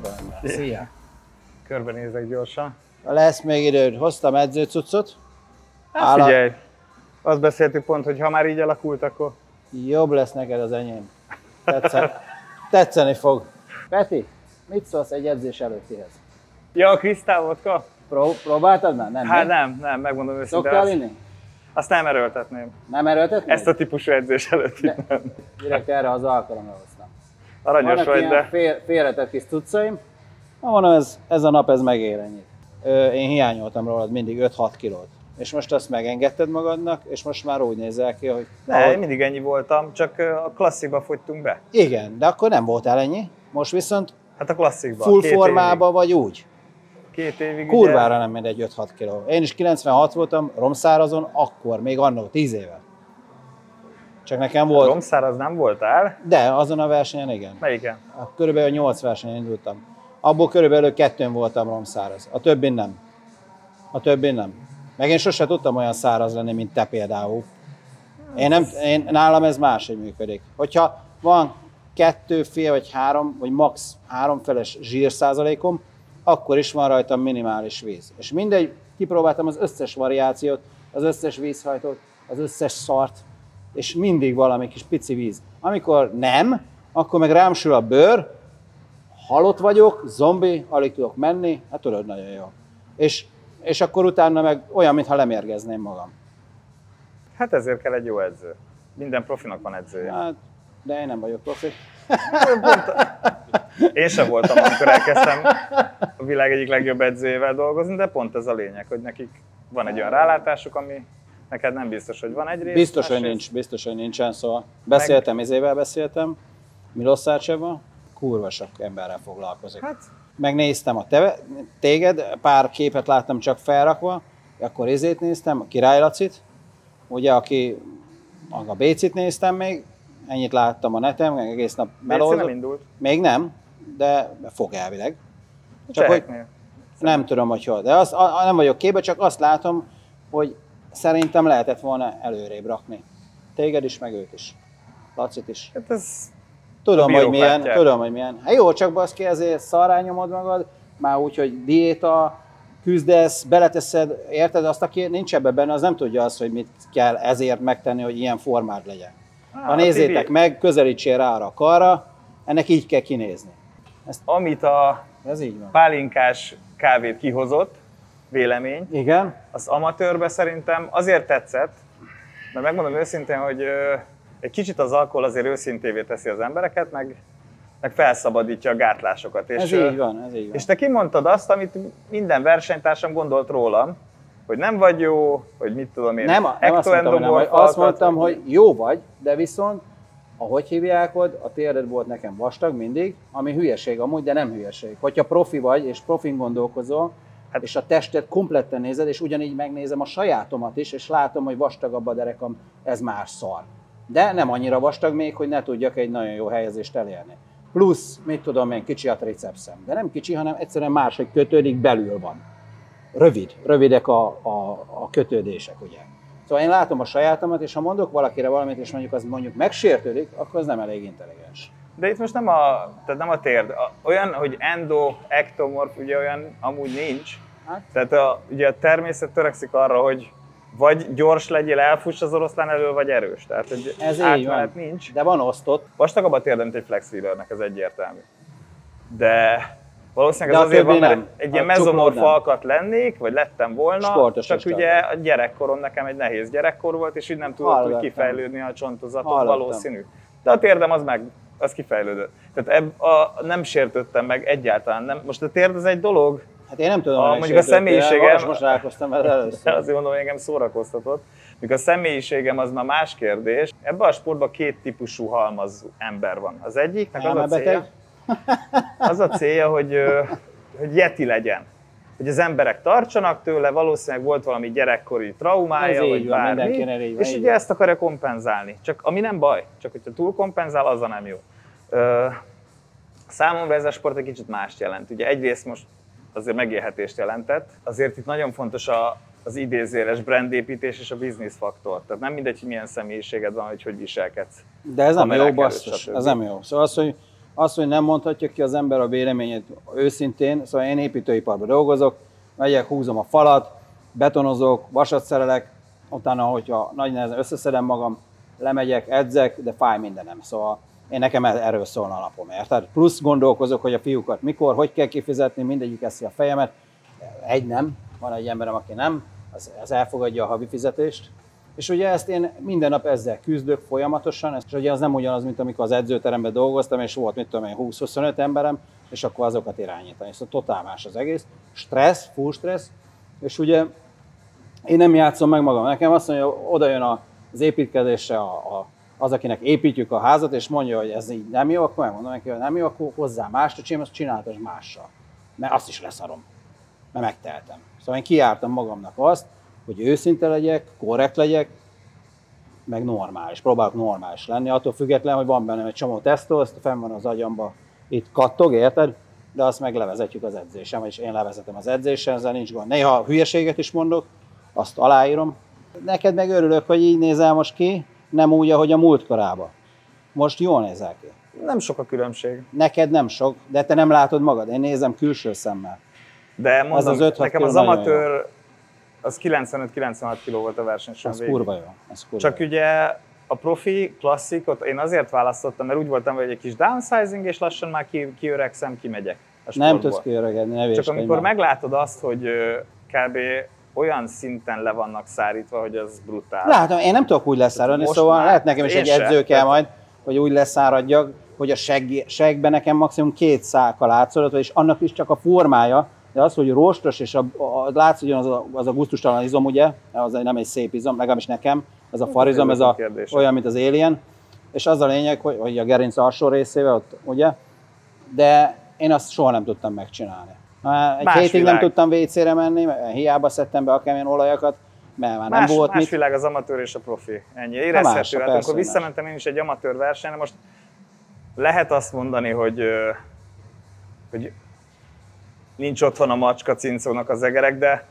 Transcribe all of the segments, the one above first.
fiatal. Szia! Körbenézek gyorsan. Lesz még időd. Hoztam edzőcuccot. Hát figyelj, azt beszéltük pont, hogy ha már így alakult, akkor... Jobb lesz neked az enyém. Tetszen... Tetszeni fog. Peti, mit szólsz egy edzés előttihez? Ja, a krisztávodka? Pró- próbáltad már? Nem, hát nem, nem, megmondom őszintén. Szoktál inni? Azt nem erőltetném. Nem erőltetném? Ezt a típusú edzés előtt. De, nem. direkt erre az alkalomra Aranyos Vannak vagy, de... Fél, félretett kis cuccaim. Na mondom, ez, ez a nap ez megér ennyit. Én hiányoltam rólad mindig 5-6 kilót. És most azt megengedted magadnak, és most már úgy nézel ki, hogy... Ne, ahogy... mindig ennyi voltam, csak a klasszikba fogytunk be. Igen, de akkor nem voltál ennyi. Most viszont Hát a klasszikban. Full formában vagy úgy? Két évig. Kurvára ugye... nem mindegy 5-6 kiló. Én is 96 voltam, romszárazon, akkor, még annó 10 éve. Csak nekem volt... romszár az nem voltál? De, azon a versenyen igen. Melyiken? A, körülbelül 8 versenyen indultam. Abból körülbelül kettőn voltam romszáraz. A többi nem. A többi nem. Meg én sose tudtam olyan száraz lenni, mint te például. Én nem, én, nálam ez más hogy működik. Hogyha van kettő, fél vagy három, vagy max három feles zsírszázalékom, akkor is van rajtam minimális víz. És mindegy, kipróbáltam az összes variációt, az összes vízhajtót, az összes szart, és mindig valami kis pici víz. Amikor nem, akkor meg rám sül a bőr, halott vagyok, zombi, alig tudok menni, hát tudod, nagyon jó. És, és akkor utána meg olyan, mintha lemérgezném magam. Hát ezért kell egy jó edző. Minden profinak van edzője. Hát, de én nem vagyok profi. Pont, én sem voltam, amikor elkezdtem a világ egyik legjobb edzőjével dolgozni, de pont ez a lényeg, hogy nekik van egy olyan rálátásuk, ami neked nem biztos, hogy van egy rész. Biztos, hogy nincs, biztos, hogy nincsen, szóval beszéltem, meg... izével beszéltem, Milosszácseva, kurva sok emberrel foglalkozik. Hát. Megnéztem a teve, téged, pár képet láttam csak felrakva, akkor izét néztem, a Király Lacit, ugye, aki a Bécit néztem még, ennyit láttam a netem. meg egész nap melózott. nem indult? Még nem, de fog elvileg. Csak Cseheknél. hogy nem tudom, hogy hol. De azt, a, nem vagyok képbe, csak azt látom, hogy szerintem lehetett volna előrébb rakni. Téged is, meg őt is. Lacit is. Hát ez tudom, hogy milyen, tudom, hogy milyen. Hát jó, csak baszki, ezért szarrá nyomod magad, már úgy, hogy diéta, küzdesz, beleteszed, érted? Azt, aki nincs ebben benne, az nem tudja azt, hogy mit kell ezért megtenni, hogy ilyen formád legyen. Á, ha hát nézzétek meg, közelítsél rá arra a karra, ennek így kell kinézni. Ezt... Amit a Ez így van. pálinkás kávét kihozott, vélemény. Igen. Az amatőrbe szerintem azért tetszett, mert megmondom őszintén, hogy egy kicsit az alkohol azért őszintévé teszi az embereket, meg, meg felszabadítja a gátlásokat. És, ez így van, ez így van. És te kimondtad azt, amit minden versenytársam gondolt rólam, hogy nem vagy jó, hogy mit tudom én. Nem, nem azt mondtam, nem, vagy, azt mondtam, hogy jó vagy, de viszont ahogy hívják, ott, a térded volt nekem vastag mindig, ami hülyeség amúgy, de nem hülyeség. Hogyha profi vagy és profin gondolkozol, Hát és a testet kompletten nézed, és ugyanígy megnézem a sajátomat is, és látom, hogy vastagabb a derekam, ez már szar. De nem annyira vastag még, hogy ne tudjak egy nagyon jó helyezést elérni. Plusz, mit tudom én, kicsi a tricepszem. De nem kicsi, hanem egyszerűen máshogy kötődik, belül van. Rövid, rövidek a, a, a kötődések, ugye. Szóval én látom a sajátomat, és ha mondok valakire valamit, és mondjuk az mondjuk megsértődik, akkor az nem elég intelligens. De itt most nem a, tehát nem a térd. Olyan, hogy endo, ektomorf, ugye olyan amúgy nincs, Hát. Tehát a, ugye a természet törekszik arra, hogy vagy gyors legyél, elfuss az oroszlán elől, vagy erős. Tehát egy Ez így van. nincs. De van osztott. Vastagabb a térdem, mint egy flex ez egyértelmű. De valószínűleg De azért van, mert egy ilyen mezomorf alkat lennék, vagy lettem volna, Sportos csak ugye a gyerekkorom nekem egy nehéz gyerekkor volt, és így nem tudott Hallgattam. úgy kifejlődni a csontozatom, valószínű. De a térdem az meg, az kifejlődött. Tehát eb, a, nem sértődtem meg egyáltalán. Nem. Most a térd az egy dolog, Hát én nem tudom, a, mondjuk a személyiségem... Arra most rákoztam el először. Azért mondom, hogy engem szórakoztatott. Mondjuk a személyiségem az már más kérdés. Ebben a sportban két típusú halmaz ember van. Az egyiknek az a célja, az a célja, hogy, hogy jeti legyen hogy az emberek tartsanak tőle, valószínűleg volt valami gyerekkori traumája, Ez vagy van, bármi, van, és így ugye van. ezt akarja kompenzálni. Csak ami nem baj, csak hogyha túl kompenzál, az a nem jó. Ö, számomra ez a sport egy kicsit mást jelent. Ugye egyrészt most azért megélhetést jelentett. Azért itt nagyon fontos a, az idézéles brandépítés és a business faktor. Tehát nem mindegy, hogy milyen személyiséged van, hogy hogy viselkedsz. De ez nem jó, basszus. Ez nem jó. Szóval az, hogy, az, hogy nem mondhatja ki az ember a véleményét őszintén, szóval én építőiparban dolgozok, megyek, húzom a falat, betonozok, vasat szerelek, utána, hogyha nagy nehezen összeszedem magam, lemegyek, edzek, de fáj mindenem. Szóval én nekem erről szólna a napom, érted? Plusz gondolkozok, hogy a fiúkat mikor, hogy kell kifizetni, mindegyik eszi a fejemet. Egy nem, van egy emberem, aki nem, az, az elfogadja a havi fizetést. És ugye ezt én minden nap ezzel küzdök folyamatosan, és ugye az nem ugyanaz, mint amikor az edzőteremben dolgoztam, és volt, mit tudom én, 20-25 emberem, és akkor azokat irányítani. Szóval totál más az egész. Stressz, full stressz, és ugye én nem játszom meg magam. Nekem azt mondja, oda jön az építkezése a, a az, akinek építjük a házat, és mondja, hogy ez így nem jó, akkor megmondom neki, hogy nem jó, akkor hozzá mást, csinálj, azt csinálhatos mással. Mert azt is leszarom, mert megteltem. Szóval én kiártam magamnak azt, hogy őszinte legyek, korrekt legyek, meg normális, próbálok normális lenni, attól függetlenül, hogy van bennem egy csomó tesztó, azt fenn van az agyamba, itt kattog, érted? De azt meg levezetjük az edzésem, vagyis én levezetem az edzésem, ezzel nincs gond. Néha hülyeséget is mondok, azt aláírom. Neked meg örülök, hogy így nézel most ki, nem úgy, ahogy a korában. Most jól nézel ki. Nem sok a különbség. Neked nem sok, de te nem látod magad. Én nézem külső szemmel. De mondom, az az 5 nekem az amatőr, az 95-96 kg volt a verseny Ez végig. kurva jó. Ez kurva Csak jó. ugye a profi klasszikot én azért választottam, mert úgy voltam, hogy egy kis downsizing, és lassan már ki, kiöregszem, kimegyek. A nem tudsz kiöregedni, ne Csak amikor már. meglátod azt, hogy kb olyan szinten le vannak szárítva, hogy az brutál. Látom, én nem tudok úgy leszáradni, szóval Most szóval már lehet nekem is egy edző se. kell majd, hogy úgy leszáradjak, hogy a seg, segben nekem maximum két szálka látszódott, és annak is csak a formája, de az, hogy rostos, és a, a, látszódjon az a, az a gusztustalan izom, ugye, az nem egy szép izom, legalábbis nekem, ez a farizom, ez a, olyan, mint az alien, és az a lényeg, hogy, hogy a gerinc alsó részével, ott, ugye, de én azt soha nem tudtam megcsinálni. Egy más hétig világ. nem tudtam vécére menni, hiába szedtem be akármilyen olajakat, mert már nem volt más mit. világ az amatőr és a profi. Ennyi. Érezhető. hát akkor visszamentem én is egy amatőr versenyre, most lehet azt mondani, hogy, hogy nincs otthon a macska cincónak az egerek, de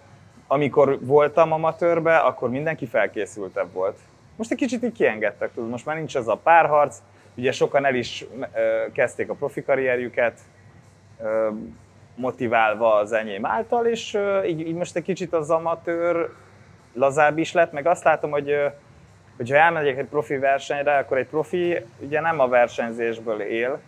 amikor voltam amatőrbe, akkor mindenki felkészültebb volt. Most egy kicsit így kiengedtek, tudod, most már nincs ez a párharc, ugye sokan el is kezdték a profi karrierjüket, motiválva az enyém által, és így, így most egy kicsit az amatőr lazább is lett, meg azt látom, hogy hogyha elmegyek egy profi versenyre, akkor egy profi ugye nem a versenyzésből él,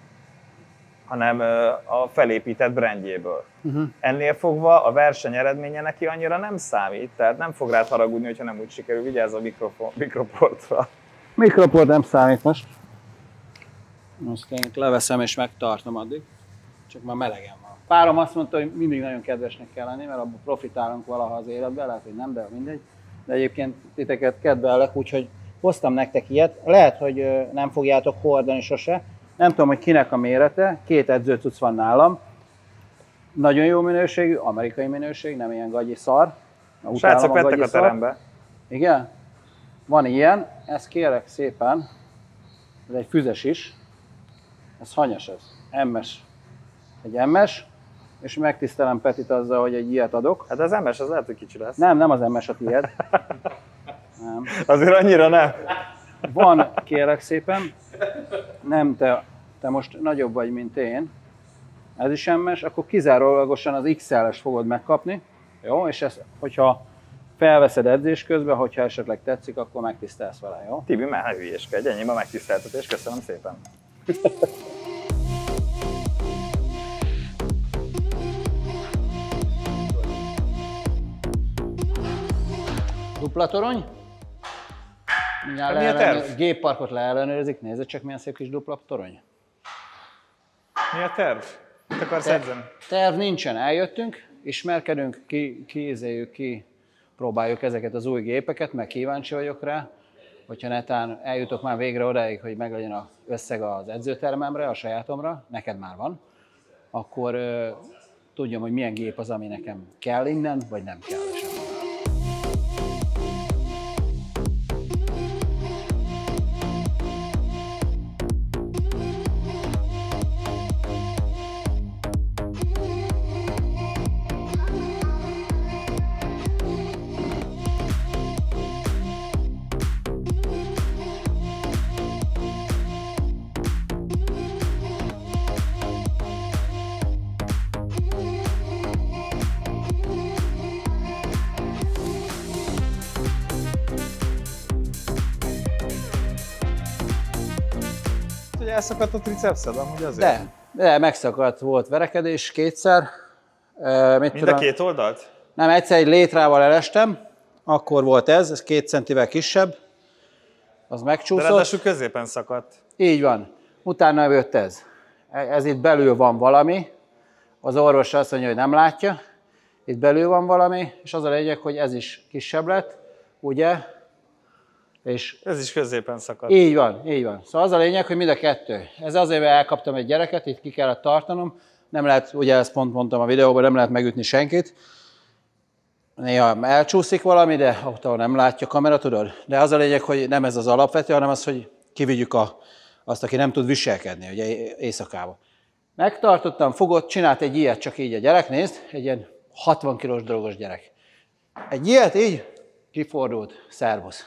hanem a felépített brandjéből. Uh-huh. Ennél fogva a verseny eredménye neki annyira nem számít, tehát nem fog rád haragudni, hogyha nem úgy sikerül. Vigyázz a mikrofon, mikroportra. Mikroport nem számít most. Most én leveszem és megtartom addig, csak már melegen párom azt mondta, hogy mindig nagyon kedvesnek kell lenni, mert abban profitálunk valaha az életben, lehet, hogy nem, de mindegy. De egyébként titeket kedvelek, úgyhogy hoztam nektek ilyet. Lehet, hogy nem fogjátok hordani sose. Nem tudom, hogy kinek a mérete. Két edzőcuc van nálam. Nagyon jó minőségű, amerikai minőség, nem ilyen gagyi szar. A Srácok vettek a, a terembe. Szar. Igen? Van ilyen, ezt kérek szépen. Ez egy füzes is. Ez hanyas ez. Emmes. Egy emmes és megtisztelem Petit azzal, hogy egy ilyet adok. Hát az MS, az lehet, hogy kicsi lesz. Nem, nem az MS a tiéd. nem. Azért annyira nem. Van, kérlek szépen. Nem, te, te most nagyobb vagy, mint én. Ez is MS, akkor kizárólagosan az XL-es fogod megkapni. Jó, és ez, hogyha felveszed edzés közben, hogyha esetleg tetszik, akkor megtisztelsz vele, jó? Tibi, már hülyeskedj, ennyi ma megtiszteltetés, köszönöm szépen. dupla torony. Mindjárt hát mi a Gépparkot leellenőrzik, nézd csak milyen szép kis dupla torony. Mi a terv? Mit akarsz Ter- edzen? Terv nincsen, eljöttünk, ismerkedünk, ki, kiézéljük ki, próbáljuk ezeket az új gépeket, meg kíváncsi vagyok rá, hogyha netán eljutok már végre odáig, hogy meglegyen az összeg az edzőtermemre, a sajátomra, neked már van, akkor euh, tudjam, hogy milyen gép az, ami nekem kell innen, vagy nem kell. elszakadt a tricepszed amúgy azért? De, de megszakadt, volt verekedés kétszer. E, mit Mind a két oldalt? Nem, egyszer egy létrával elestem, akkor volt ez, ez két centivel kisebb, az megcsúszott. De középen szakadt. Így van. Utána jött ez. E, ez itt belül van valami, az orvos azt mondja, hogy nem látja, itt belül van valami, és az a lényeg, hogy ez is kisebb lett, ugye, és Ez is középen szakadt. Így van, így van. Szóval az a lényeg, hogy mind a kettő. Ez azért, mert elkaptam egy gyereket, itt ki kellett tartanom. Nem lehet, ugye ezt pont mondtam a videóban, nem lehet megütni senkit. Néha elcsúszik valami, de ott, ahol nem látja a kamera, tudod. De az a lényeg, hogy nem ez az alapvető, hanem az, hogy kivigyük a, azt, aki nem tud viselkedni, ugye éjszakában. Megtartottam, fogott, csinált egy ilyet, csak így a gyerek, nézd, egy ilyen 60 kilós drogos gyerek. Egy ilyet így, kifordult, szervusz.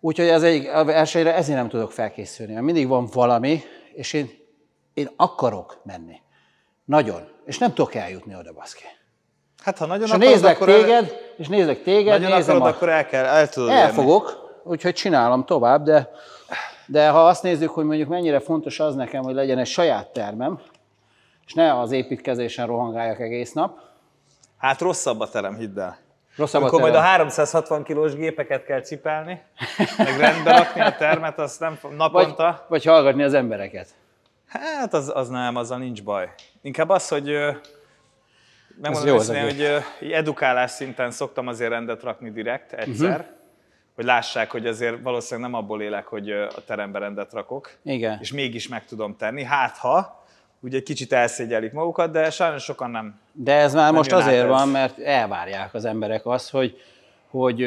Úgyhogy az egyik versenyre ezért nem tudok felkészülni, mert mindig van valami, és én, én akarok menni. Nagyon. És nem tudok eljutni oda, baszki. Hát ha nagyon és akarod, nézlek akkor téged, el... és nézlek téged, nagyon nézem akarod, a... akkor el kell, el tudod Elfogok, élni. fogok, úgyhogy csinálom tovább, de, de ha azt nézzük, hogy mondjuk mennyire fontos az nekem, hogy legyen egy saját termem, és ne az építkezésen rohangáljak egész nap. Hát rosszabb a terem, hidd el. Rosszabb Akkor a majd a 360 kilós gépeket kell cipelni, meg rendbe rakni a termet, azt nem naponta. Vagy, vagy hallgatni az embereket. Hát az, az nem, azzal nincs baj. Inkább az, hogy nem mondom őszintén, hogy edukálás szinten szoktam azért rendet rakni direkt egyszer, uh-huh. hogy lássák, hogy azért valószínűleg nem abból élek, hogy a teremben rendet rakok. Igen. És mégis meg tudom tenni. Hát ha, ugye egy kicsit elszégyelik magukat, de sajnos sokan nem. De ez már most azért ez. van, mert elvárják az emberek azt, hogy, hogy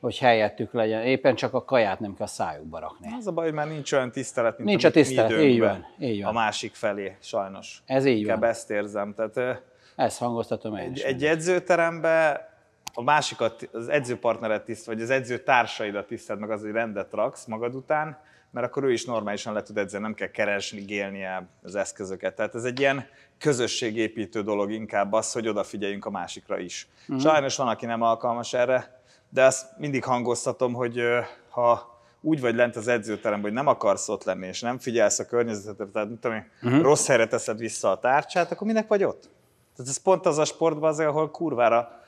hogy helyettük legyen. Éppen csak a kaját nem kell szájukba rakni. Az a baj, hogy nincs olyan tisztelet, mint nincs a tisztelet, mi így van, így van. a másik felé, sajnos. Ez így Inkább van. ezt érzem. Tehát, ezt hangoztatom én egy, egy edzőterembe a másikat, az edzőpartneret tiszt, vagy az edző társaidat tiszteld meg az, hogy rendet raksz magad után, mert akkor ő is normálisan le tud edzeni, nem kell keresni, gélnie az eszközöket. Tehát ez egy ilyen közösségépítő dolog inkább az, hogy odafigyeljünk a másikra is. Uh-huh. Sajnos van, aki nem alkalmas erre, de azt mindig hangoztatom, hogy ha úgy vagy lent az edzőteremben, hogy nem akarsz ott lenni, és nem figyelsz a környezetet, tehát mit tudom én, uh-huh. rossz helyre teszed vissza a tárcsát, akkor minek vagy ott? Tehát ez pont az a sportban azért, ahol kurvára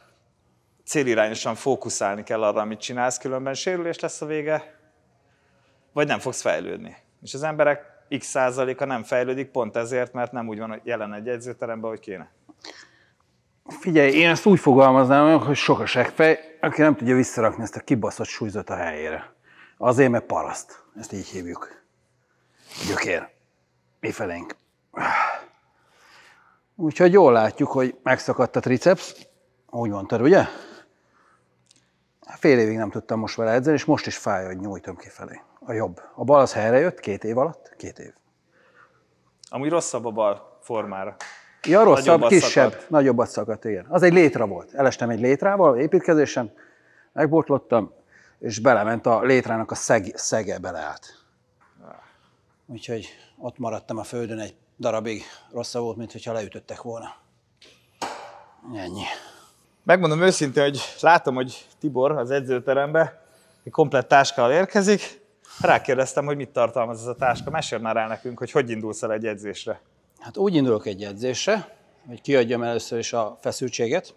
célirányosan fókuszálni kell arra, amit csinálsz, különben sérülés lesz a vége, vagy nem fogsz fejlődni. És az emberek x százaléka nem fejlődik pont ezért, mert nem úgy van hogy jelen egy edzőteremben, hogy kéne. Figyelj, én ezt úgy fogalmaznám, hogy sok a seggfej, aki nem tudja visszarakni ezt a kibaszott súlyzat a helyére. Azért, mert paraszt. Ezt így hívjuk. Gyökér. Mi felénk. Úgyhogy jól látjuk, hogy megszakadt a triceps. Úgy mondtad, ugye? Fél évig nem tudtam most vele edzeni, és most is fáj, hogy nyújtom kifelé a jobb. A bal az helyre jött két év alatt? Két év. Amúgy rosszabb a bal formára. Ja, rosszabb, nagyobb kisebb, szakadt. nagyobbat szakadt, igen. Az egy létra volt. Elestem egy létrával, építkezésen, megbotlottam, és belement a létrának a szeg, szege beleállt. Úgyhogy ott maradtam a földön egy darabig, rosszabb volt, mint hogyha leütöttek volna. Ennyi. Megmondom őszintén, hogy látom, hogy Tibor az edzőterembe egy komplett táskával érkezik, Rákérdeztem, hogy mit tartalmaz ez a táska. Mesél már el nekünk, hogy hogy indulsz el egy edzésre? Hát úgy indulok egy edzésre, hogy kiadjam először is a feszültséget,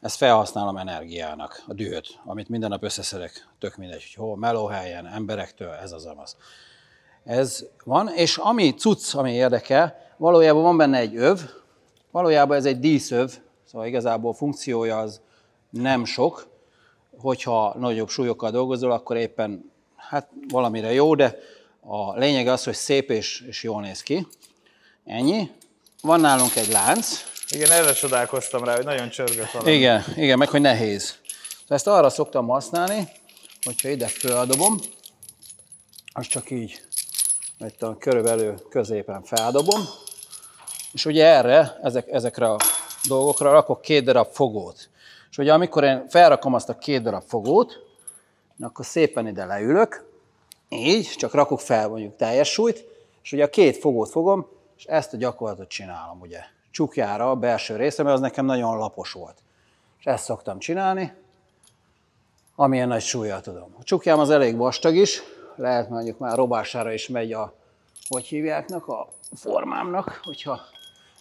ezt felhasználom energiának, a dühöt, amit minden nap összeszedek, tök mindegy, hogy hol, melóhelyen, emberektől, ez az amaz. Ez van, és ami cucc, ami érdekel, valójában van benne egy öv, valójában ez egy díszöv, szóval igazából funkciója az nem sok, hogyha nagyobb súlyokkal dolgozol, akkor éppen hát valamire jó, de a lényeg az, hogy szép és, és jól néz ki. Ennyi. Van nálunk egy lánc. Igen, erre csodálkoztam rá, hogy nagyon csörgött valami. Igen, igen, meg hogy nehéz. Ezt arra szoktam használni, hogyha ide feladobom, az csak így, mert a körülbelül középen feladobom, és ugye erre, ezek, ezekre a dolgokra rakok két darab fogót. És ugye amikor én felrakom azt a két darab fogót, akkor szépen ide leülök, így, csak rakok fel mondjuk teljes súlyt, és ugye a két fogót fogom, és ezt a gyakorlatot csinálom, ugye. Csukjára a belső része, mert az nekem nagyon lapos volt. És ezt szoktam csinálni, amilyen nagy súlya tudom. A csukjám az elég vastag is, lehet mondjuk már robására is megy a, hogy hívjáknak, a formámnak, hogyha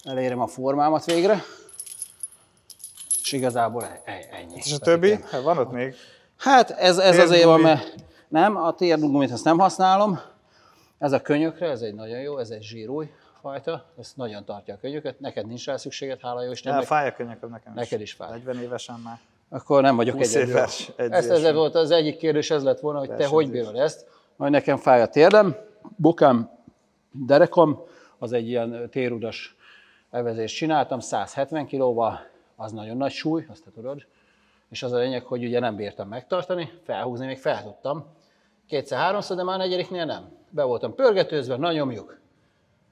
elérem a formámat végre. És igazából e- e- ennyi. És a többi? Hát van ott még? Hát ez, ez az azért van, mert nem, a térdugumit ezt nem használom. Ez a könyökre, ez egy nagyon jó, ez egy zsírúj fajta, ez nagyon tartja a könyöket. Neked nincs rá szükséged, hála jó Istennek. De fáj a könyököm nekem Neked is fáj. 40 évesen már. Akkor nem vagyok egyedül. Éves, Ez, ez volt az egyik kérdés, ez lett volna, hogy te hogy bírod ezt. Majd nekem fáj a térdem, bokám, derekom, az egy ilyen térudas evezést csináltam, 170 kilóval, az nagyon nagy súly, azt te tudod és az a lényeg, hogy ugye nem bírtam megtartani, felhúzni még fel tudtam. Kétszer-háromszor, de már a negyediknél nem. Be voltam pörgetőzve, na nyomjuk.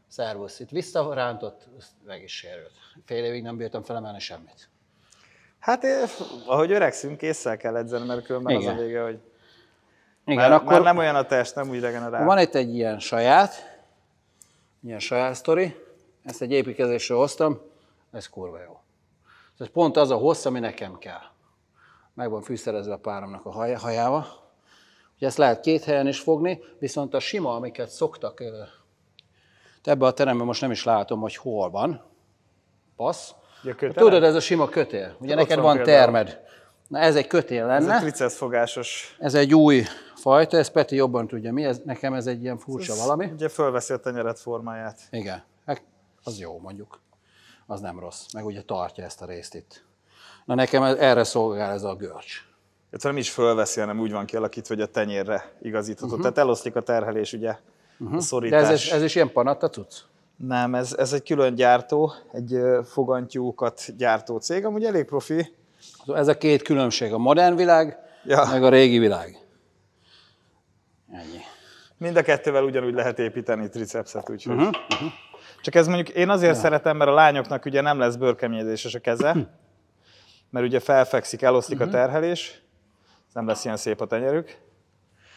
Szervusz, itt visszarántott, meg is sérült. Fél évig nem bírtam felemelni semmit. Hát eh, ahogy öregszünk, késszel kell edzeni, mert különben Igen. az a vége, hogy Igen, már, akkor már nem olyan a test, nem úgy regenerál. Van itt egy ilyen saját, ilyen saját sztori, ezt egy építkezésre hoztam, ez kurva jó. Ez pont az a hossz, ami nekem kell meg van fűszerezve a páramnak a hajába. Ugye ezt lehet két helyen is fogni, viszont a sima, amiket szoktak, ebbe a teremben most nem is látom, hogy hol van, passz. Ja, Tudod, ez a sima kötél. Ugye hát Ott neked van, például. termed. Na ez egy kötél lenne. Ez egy fogásos. Ez egy új fajta, ez Peti jobban tudja mi, ez, nekem ez egy ilyen furcsa ez valami. Ugye fölveszi a tenyeret formáját. Igen, hát, az jó mondjuk. Az nem rossz. Meg ugye tartja ezt a részt itt. Na nekem erre szolgál ez a görcs. Ez nem is fölveszi, hanem úgy van kialakítva, hogy a tenyérre igazítható. Uh-huh. Tehát eloszlik a terhelés, ugye, uh-huh. a mhm. szorítás. De ez, ez is ilyen panatta tudsz? Nem, ez, ez egy külön gyártó, egy fogantyúkat gyártó cég, amúgy elég profi. Ez a két különbség, a modern világ, ja. meg a régi világ. Ennyi. Mind a kettővel ugyanúgy lehet építeni tricepset, úgyhogy. Uh-huh. Uh-huh. Csak ez mondjuk én azért ja. szeretem, mert a lányoknak ugye nem lesz bőrkeményedéses a keze, mert ugye felfekszik, eloszlik uh-huh. a mhm. terhelés, nem lesz ilyen szép a tenyerük.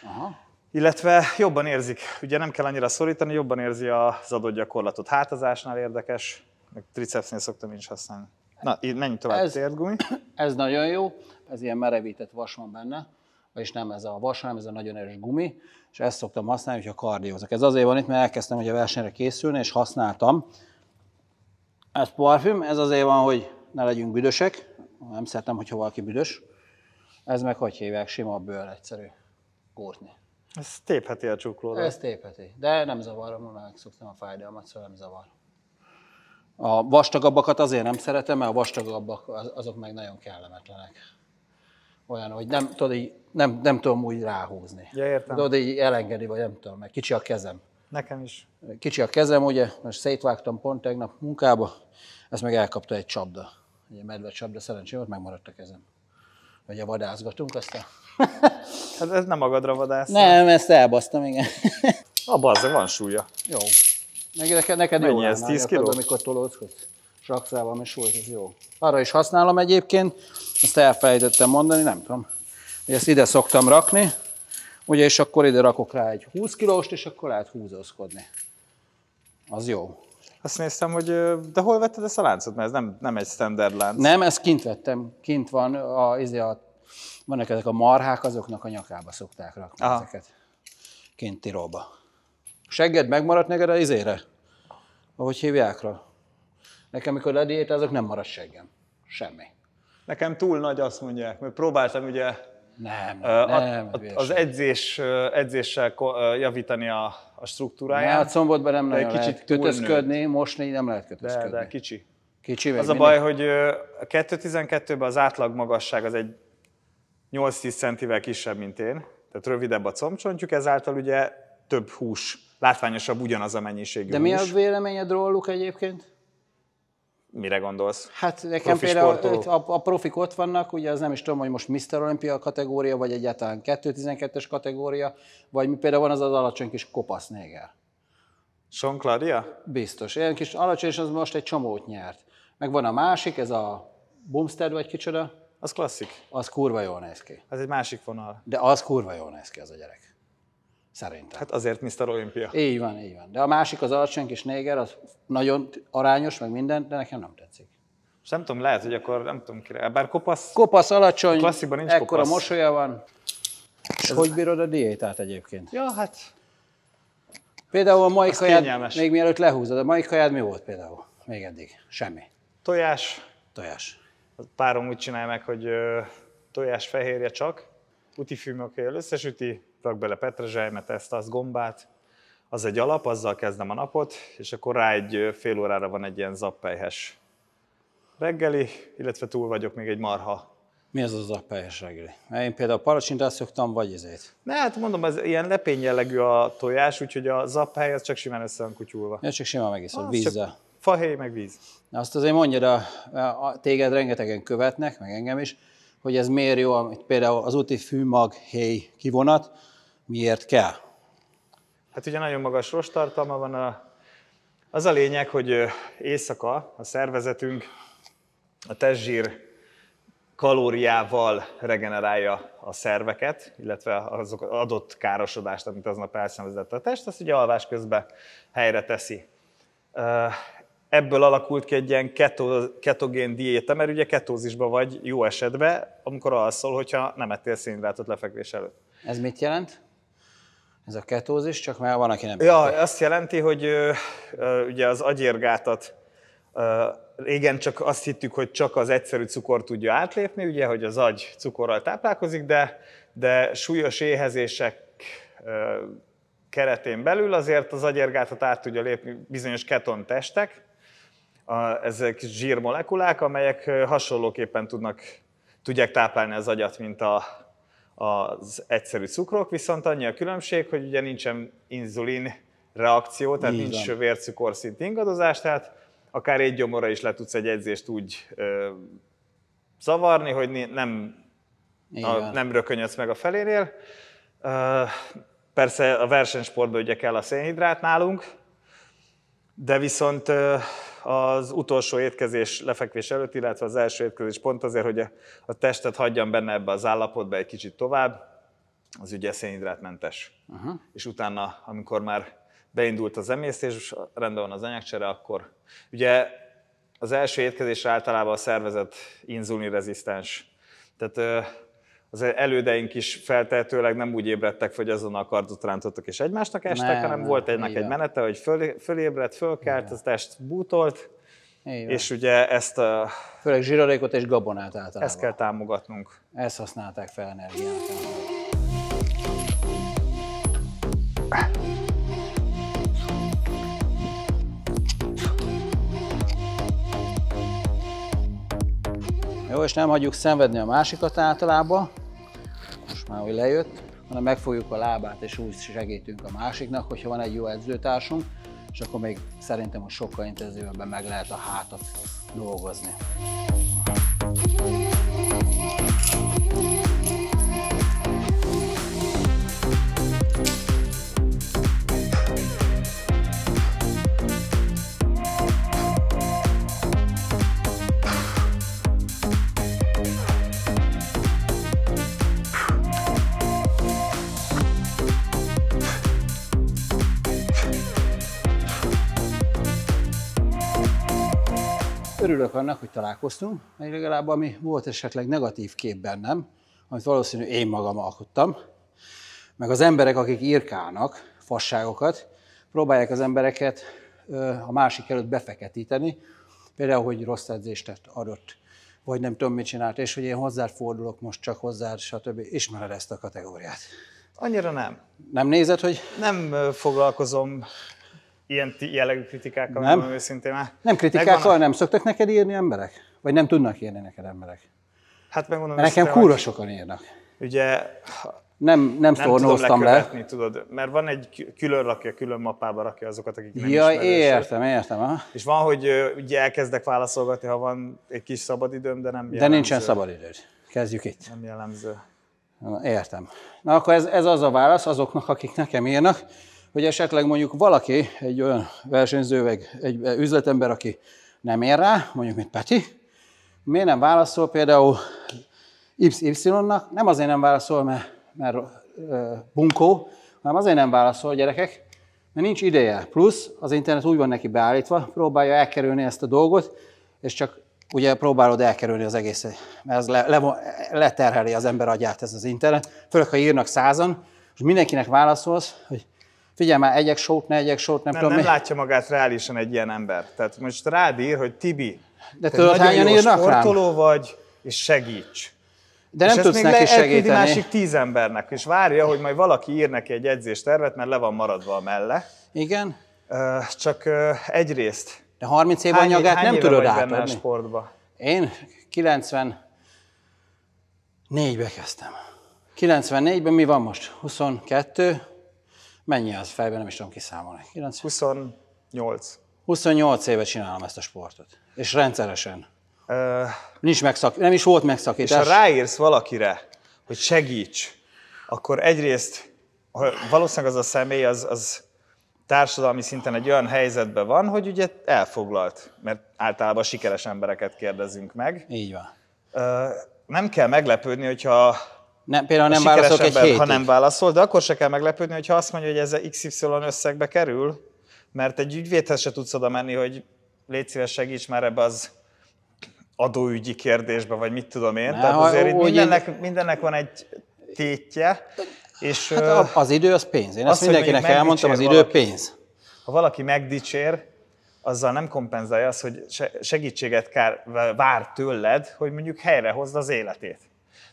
Aha. Illetve jobban érzik, ugye nem kell annyira szorítani, jobban érzi az adott gyakorlatot. Hátazásnál érdekes, meg tricepsnél szoktam is használni. Na, így menjünk tovább, ez, térdgumi. Ez nagyon jó, ez ilyen merevített vas van benne, vagyis nem ez a vas, hanem ez a nagyon erős gumi, és ezt szoktam használni, hogyha kardiózok. Ez azért van itt, mert elkezdtem hogy a versenyre készülni, és használtam. Ez parfüm, ez azért van, hogy ne legyünk büdösek, nem szeretem, hogyha valaki büdös. Ez meg hogy hívják, sima bőr egyszerű gurtni. Ez tépheti a csuklóra. Ez tépheti, de nem zavar, mert szoktam a fájdalmat, szóval nem zavar. A vastagabbakat azért nem szeretem, mert a vastagabbak azok meg nagyon kellemetlenek. Olyan, hogy nem, tudod, így, nem, nem tudom úgy ráhúzni. Ja, értem. Tudod, így elengedi, vagy nem tudom, mert kicsi a kezem. Nekem is. Kicsi a kezem, ugye, most szétvágtam pont tegnap munkába, ezt meg elkapta egy csapda ugye medvecsap, de szerencsé volt, megmaradt a kezem. a vadászgatunk, a... hát ez nem magadra vadász. Nem, ezt elbasztam, igen. a bazza, van súlya. Jó. Meg neked, neked Mennyi jó ez, 10 hát kiló? Amikor tolózkodsz. Zsakszával, és súlyt, ez jó. Arra is használom egyébként, ezt elfelejtettem mondani, nem tudom. Ugye ezt ide szoktam rakni, ugye és akkor ide rakok rá egy 20 kilóst, és akkor lehet húzózkodni. Az jó. Azt néztem, hogy de hol vetted ezt a láncot, mert ez nem, nem egy standard lánc. Nem, ezt kint vettem. Kint van, a, izé a, vannak ezek a marhák, azoknak a nyakába szokták rakni Aha. ezeket. Kint Tirolba. Segged megmaradt neked a izére? Ahogy hívjákra? Nekem, mikor azok nem maradt seggem. Semmi. Nekem túl nagy azt mondják, mert próbáltam ugye nem, a, nem. A, az edzés, edzéssel javítani a, a struktúráját. Hát szombatban nem lehet kicsit lehet kötözködni, most négy nem lehet kötözködni. De, de kicsi. Kicsi Az a baj, hogy a 2.12-ben az átlag magasság az egy 8-10 centivel kisebb, mint én. Tehát rövidebb a combcsontjuk, ezáltal ugye több hús, látványosabb ugyanaz a mennyiségű De hús. mi a véleményed róluk egyébként? Mire gondolsz? Hát nekem profi például sportoló. Hát a, a profik ott vannak, ugye az nem is tudom, hogy most Mr. Olympia kategória, vagy egyáltalán 2.12-es kategória, vagy mi például van az az alacsony kis kopasz néger. Sean Claudia? Biztos. Ilyen kis alacsony, és az most egy csomót nyert. Meg van a másik, ez a Bumstead vagy kicsoda. Az klasszik. Az kurva jól néz ki. Az egy másik vonal. De az kurva jól néz ki az a gyerek. Szerintem. Hát azért Mr. Olimpia. Így van, így van. De a másik, az Arcsenk és Néger, az nagyon arányos, meg minden, de nekem nem tetszik. És nem tudom, lehet, hogy akkor nem tudom kire. Bár kopasz... Kopasz alacsony, Klasszikban nincs ekkora kopasz. mosolya van. És Ez... hogy bírod a diétát egyébként? Ja, hát... Például a mai kajád, még mielőtt lehúzod, a mai kaját mi volt például? Még eddig? Semmi. Tojás. Tojás. A párom úgy csinál meg, hogy tojás fehérje csak, utifűmökél összesüti, rak bele petrezselymet, ezt, azt, gombát, az egy alap, azzal kezdem a napot, és akkor rá egy fél órára van egy ilyen zappelyhes reggeli, illetve túl vagyok még egy marha. Mi az az zappelyhes reggeli? Én például palacsintát szoktam, vagy ezért? Ne, hát mondom, ez ilyen lepény jellegű a tojás, úgyhogy a zappely az csak simán össze van kutyulva. Ja, csak simán megiszod, vízzel. Fahéj meg víz. Azt azért mondjad, a, a, téged rengetegen követnek, meg engem is, hogy ez miért jó, amit például az úti fűmag, héj kivonat, miért kell? Hát ugye nagyon magas rostartalma van. A, az a lényeg, hogy éjszaka a szervezetünk a testzsír kalóriával regenerálja a szerveket, illetve azok adott károsodást, amit aznap elszenvezett a test, azt ugye alvás közben helyre teszi. Ebből alakult ki egy ilyen keto, ketogén diéta, mert ugye ketózisban vagy jó esetben, amikor alszol, hogyha nem ettél szénhidrátot lefekvés előtt. Ez mit jelent? Ez a ketózis, csak már van, aki nem Ja, érte. azt jelenti, hogy ö, ö, ugye az agyérgátat ö, régen csak azt hittük, hogy csak az egyszerű cukor tudja átlépni, ugye, hogy az agy cukorral táplálkozik, de, de súlyos éhezések ö, keretén belül azért az agyérgátat át tudja lépni bizonyos keton testek, a, ezek zsírmolekulák, amelyek hasonlóképpen tudnak, tudják táplálni az agyat, mint a, az egyszerű cukrok, viszont annyi a különbség, hogy ugye nincsen inzulin reakció, tehát Így nincs vércukorszint ingadozás, tehát akár egy gyomorra is le tudsz egy edzést úgy ö, zavarni, hogy nem, a, nem rökönyödsz meg a felénél. Ö, persze a versenysportban ugye kell a szénhidrát nálunk, de viszont ö, az utolsó étkezés lefekvés előtt, illetve az első étkezés pont azért, hogy a testet hagyjam benne ebbe az állapotba egy kicsit tovább, az ugye szénhidrátmentes. Uh-huh. És utána, amikor már beindult az emésztés, és rendben van az anyagcsere, akkor ugye az első étkezésre általában a szervezet inzulinrezisztens. Tehát az elődeink is feltehetőleg nem úgy ébredtek, hogy azon a kardot rántottak és egymásnak estek, nem, hanem nem, volt egynek egy menete, hogy föl, fölébredt, fölkelt, az test bútolt, és ugye ezt a... Főleg zsirarékot és gabonát általában. Ezt kell támogatnunk. Ezt használták fel energiát. Jó, és nem hagyjuk szenvedni a másikat általában, most már, hogy lejött, hanem megfogjuk a lábát és úgy segítünk a másiknak, hogyha van egy jó edzőtársunk, és akkor még szerintem a sokkal intenzívebben meg lehet a hátat dolgozni. örülök annak, hogy találkoztunk, mert legalább ami volt esetleg negatív kép bennem, amit valószínű én magam alkottam, meg az emberek, akik írkálnak fasságokat, próbálják az embereket a másik előtt befeketíteni, például, hogy rossz edzést adott, vagy nem tudom, mit csinált, és hogy én hozzád fordulok most csak hozzád, stb. Ismered ezt a kategóriát? Annyira nem. Nem nézed, hogy... Nem foglalkozom ilyen jellegű kritikákkal, nem. őszintén már. Nem kritikákkal, Megvan nem szoktak neked írni emberek? Vagy nem tudnak írni neked emberek? Hát megmondom Mert nekem kúra sokan írnak. Ugye nem, nem, nem tudom le. tudod, mert van egy külön rakja, külön mapába rakja azokat, akik nem Ja, értem, értem. Ha? És van, hogy ugye elkezdek válaszolgatni, ha van egy kis szabadidőm, de nem jellemző. De nincsen szabadidőd. Kezdjük itt. Nem jellemző. Értem. Na akkor ez, ez az a válasz azoknak, akik nekem írnak hogy esetleg mondjuk valaki, egy olyan versenyző, vagy egy üzletember, aki nem ér rá, mondjuk mint Peti, miért nem válaszol például Y-nak? Nem azért nem válaszol, mert, mert bunkó, hanem azért nem válaszol, gyerekek, mert nincs ideje. Plusz az internet úgy van neki beállítva, próbálja elkerülni ezt a dolgot, és csak ugye próbálod elkerülni az egészet, mert ez le, le, leterheli az ember agyát ez az internet, főleg ha írnak százan, és mindenkinek válaszolsz, hogy figyelj már, egyek sót, ne egyek sót, nem, nem tudom. Nem mi. látja magát reálisan egy ilyen ember. Tehát most rád ír, hogy Tibi, de te tudod, nagyon jó sportoló rám? vagy, és segíts. De nem és tudsz neki segíteni. másik tíz embernek, és várja, hogy majd valaki ír neki egy edzéstervet, mert le van maradva a melle. Igen. Csak egyrészt. De 30 év hány, anyagát hány nem tudod átadni. a sportba? Én 94-ben kezdtem. 94-ben mi van most? 22, Mennyi az fejben, nem is tudom kiszámolni. 9... 28. 28 éve csinálom ezt a sportot. És rendszeresen. Uh, Nincs megszak, nem is volt megszakítás. És ha ráírsz valakire, hogy segíts, akkor egyrészt valószínűleg az a személy az, az társadalmi szinten egy olyan helyzetben van, hogy ugye elfoglalt, mert általában sikeres embereket kérdezünk meg. Így van. Uh, nem kell meglepődni, hogyha nem, például nem válaszol. egy hétig. Ha nem válaszol, de akkor se kell meglepődni, hogyha azt mondja, hogy ez a XY összegbe kerül, mert egy ügyvédhez se tudsz oda menni, hogy légy szíves, segíts már ebbe az adóügyi kérdésbe, vagy mit tudom én. Ne, Tehát azért itt mindennek, mindennek van egy tétje. És, hát az idő az pénz. Én azt az, mindenkinek elmondtam, az idő valaki, pénz. Ha valaki megdicsér, azzal nem kompenzálja azt, hogy segítséget kár, vár tőled, hogy mondjuk helyrehozd az életét.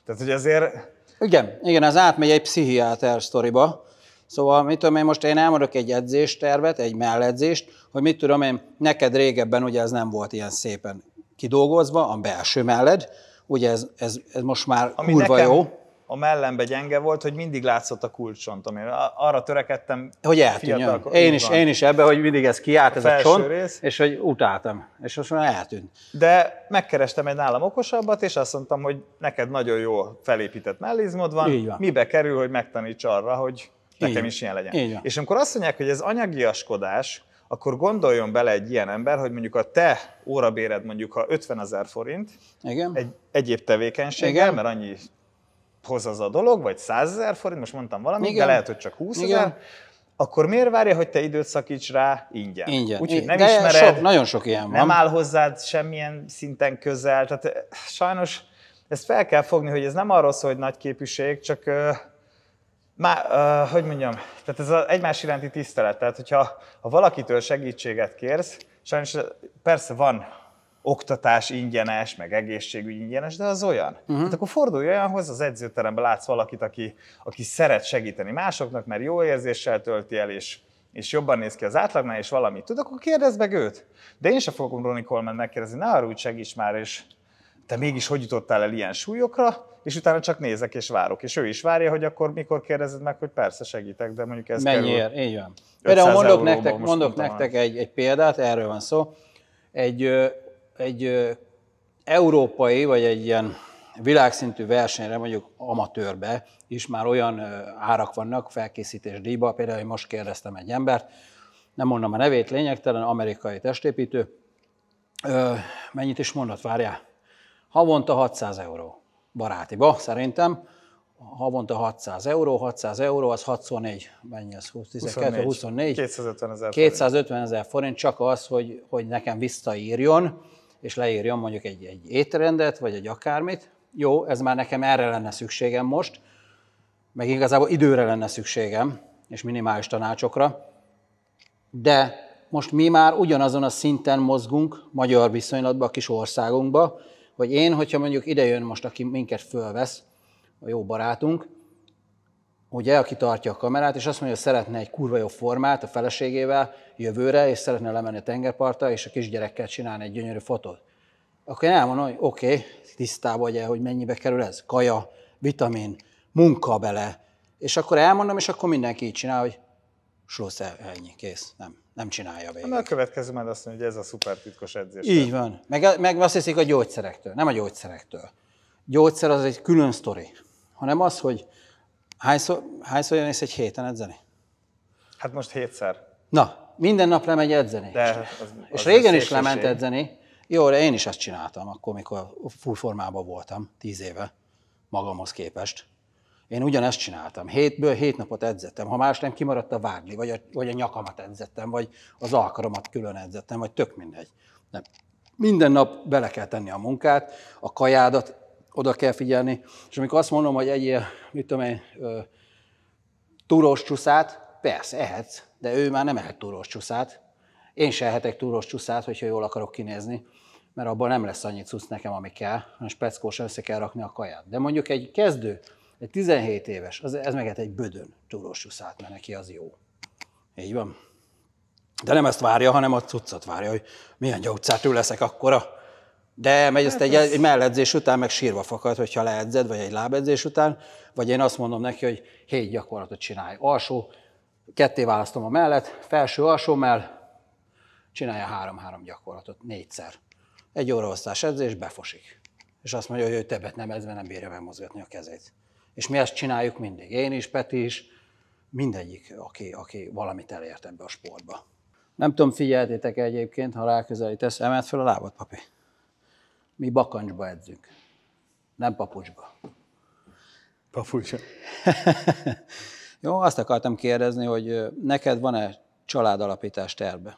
Tehát, hogy azért igen, igen, ez átmegy egy pszichiáter sztoriba. Szóval, mit tudom én, most én elmondok egy edzéstervet, egy melledzést, hogy mit tudom én, neked régebben ugye ez nem volt ilyen szépen kidolgozva, a belső melled, ugye ez, ez, ez most már Ami kurva nekem, jó a mellembe gyenge volt, hogy mindig látszott a kulcsont, ami arra törekedtem. Hogy eltűnjön. Én is, én is ebbe, hogy mindig ez kiállt, ez a csont, rész. és hogy utáltam, és most már eltűnt. De megkerestem egy nálam okosabbat, és azt mondtam, hogy neked nagyon jó felépített mellizmod van, van. mibe kerül, hogy megtaníts arra, hogy nekem is ilyen legyen. Igen. És amikor azt mondják, hogy ez anyagiaskodás, akkor gondoljon bele egy ilyen ember, hogy mondjuk a te órabéred mondjuk ha 50 ezer forint, Igen. egy egyéb tevékenységgel, Igen. mert annyi hoz az a dolog, vagy 100 ezer forint, most mondtam valamit, Igen. de lehet, hogy csak 20 ezer, akkor miért várja, hogy te időt szakíts rá ingyen? Ingyen. Úgyhogy nem de ismered, sok, nagyon sok ilyen van. Nem áll hozzád semmilyen szinten közel, tehát eh, sajnos ezt fel kell fogni, hogy ez nem arról szól, hogy nagy képűség, csak eh, Má, uh, hogy mondjam, tehát ez az egymás iránti tisztelet, tehát hogyha ha valakitől segítséget kérsz, sajnos persze van oktatás ingyenes, meg egészségügy ingyenes, de az olyan. Uh-huh. Hát akkor fordulj olyanhoz, az edzőteremben látsz valakit, aki, aki szeret segíteni másoknak, mert jó érzéssel tölti el, és, és jobban néz ki az átlagnál, és valamit tud, akkor kérdezd meg őt. De én sem fogom Ronnie Coleman megkérdezni, ne arra úgy segíts már, és te mégis hogy jutottál el ilyen súlyokra, és utána csak nézek és várok. És ő is várja, hogy akkor mikor kérdezed meg, hogy persze segítek, de mondjuk ez Mennyiért? Így van. Például mondok nektek, mondok nektek egy, egy példát, erről van szó. Egy egy európai, vagy egy ilyen világszintű versenyre, mondjuk amatőrbe is már olyan árak vannak felkészítés díjba, például hogy most kérdeztem egy embert, nem mondom a nevét, lényegtelen, amerikai testépítő, Ö, mennyit is mondott, várjál, havonta 600 euró barátiba, szerintem, havonta 600 euró, 600 euró, az 64, mennyi az, 20, 12, 24, 24 250 ezer 250 ezer forint, csak az, hogy, hogy nekem visszaírjon, és leírjon mondjuk egy, egy étrendet, vagy egy akármit, jó, ez már nekem erre lenne szükségem most, meg igazából időre lenne szükségem, és minimális tanácsokra, de most mi már ugyanazon a szinten mozgunk magyar viszonylatban, a kis országunkba, hogy én, hogyha mondjuk idejön most, aki minket fölvesz, a jó barátunk, ugye, aki tartja a kamerát, és azt mondja, hogy szeretne egy kurva jó formát a feleségével jövőre, és szeretne lemenni a tengerpartra, és a kisgyerekkel csinálni egy gyönyörű fotót. Akkor én elmondom, hogy oké, okay, tisztában ugye, hogy mennyibe kerül ez, kaja, vitamin, munka bele, és akkor elmondom, és akkor mindenki így csinál, hogy slósz ennyi, kész, nem, nem csinálja végig. Na a következő már azt mondja, hogy ez a szuper titkos edzés. Így van, meg, meg azt hiszik a gyógyszerektől, nem a gyógyszerektől. Gyógyszer az egy külön sztori, hanem az, hogy Hányszor, hányszor jön egy héten edzeni? Hát most hétszer. Na, minden nap lemegy edzeni. De az, az és régen is lement edzeni. Jó, de én is ezt csináltam, akkor, mikor full formában voltam, tíz éve, magamhoz képest. Én ugyanezt csináltam. Hétből hét napot edzettem. Ha más nem kimaradt a vágni vagy a, vagy a nyakamat edzettem, vagy az alkaromat külön edzettem, vagy tök mindegy. Nem. Minden nap bele kell tenni a munkát, a kajádat oda kell figyelni. És amikor azt mondom, hogy ilyen, mit tudom én, túrós csúszát, persze, ehetsz, de ő már nem ehet túrós csúszát. Én se ehetek túrós csúszát, hogyha jól akarok kinézni, mert abban nem lesz annyi cusz nekem, ami kell, hanem speckósan össze kell rakni a kaját. De mondjuk egy kezdő, egy 17 éves, az, ez meget egy bödön túrós csúszát, mert neki az jó. Így van. De nem ezt várja, hanem a cuccot várja, hogy milyen gyógyszertű leszek akkora, de megy ezt hát egy, egy melledzés után meg sírva fakad, hogyha leedzed, vagy egy lábedzés után, vagy én azt mondom neki, hogy hét gyakorlatot csinálj. Alsó, ketté választom a mellett, felső, alsó mell, csinálja három-három gyakorlatot, négyszer. Egy óraosztás edzés, befosik. És azt mondja, hogy ő többet nem edzve nem bírja megmozgatni a kezét. És mi ezt csináljuk mindig. Én is, Peti is, mindegyik, aki, aki valamit elért ebbe a sportba. Nem tudom, figyeltétek egyébként, ha ráközelítesz, emelt fel a lábad, papi. Mi bakancsba edzünk, nem papucsba. Papucsa. Jó, azt akartam kérdezni, hogy neked van-e családalapítás terve?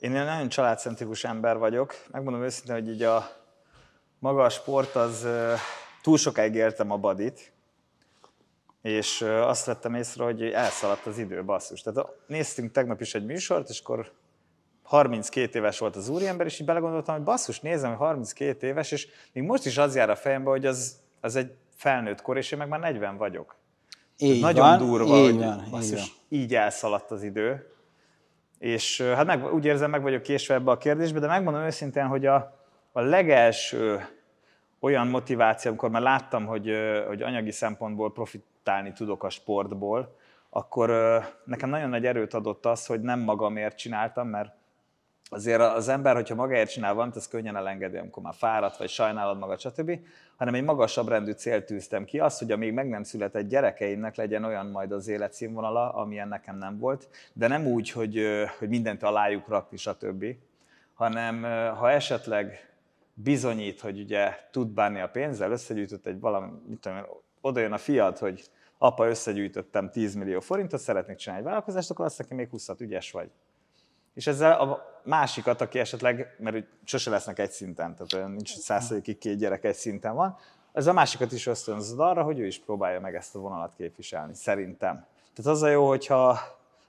Én egy nagyon családcentrikus ember vagyok. Megmondom őszintén, hogy így a maga a sport az túl sokáig értem a badit, és azt vettem észre, hogy elszaladt az idő, basszus. Tehát néztünk tegnap is egy műsort, és akkor 32 éves volt az úriember, és így belegondoltam, hogy basszus, nézem, hogy 32 éves, és még most is az jár a fejembe, hogy az, az egy felnőtt kor, és én meg már 40 vagyok. Így Nagyon van, durva, így hogy van, basszus, így, van. így elszaladt az idő. És hát meg, úgy érzem, meg vagyok késve ebbe a kérdésbe, de megmondom őszintén, hogy a, a legelső olyan motiváció, amikor már láttam, hogy, hogy anyagi szempontból profitálni tudok a sportból, akkor nekem nagyon nagy erőt adott az, hogy nem magamért csináltam, mert azért az ember, hogyha magáért csinál valamit, az könnyen elengedi, amikor már fáradt, vagy sajnálod magad, stb., hanem egy magasabb rendű célt tűztem ki, az, hogy amíg még meg nem született gyerekeimnek legyen olyan majd az életszínvonala, amilyen nekem nem volt, de nem úgy, hogy, hogy mindent alájuk rakni, stb., hanem ha esetleg bizonyít, hogy ugye tud bánni a pénzzel, összegyűjtött egy valami, mit tudom, oda jön a fiad, hogy apa, összegyűjtöttem 10 millió forintot, szeretnék csinálni egy vállalkozást, akkor azt neki még 20 ügyes vagy. És ezzel a másikat, aki esetleg, mert sose lesznek egy szinten, tehát olyan nincs, hogy százszerékig két gyerek egy szinten van, ez a másikat is ösztönzöd arra, hogy ő is próbálja meg ezt a vonalat képviselni, szerintem. Tehát az a jó, hogyha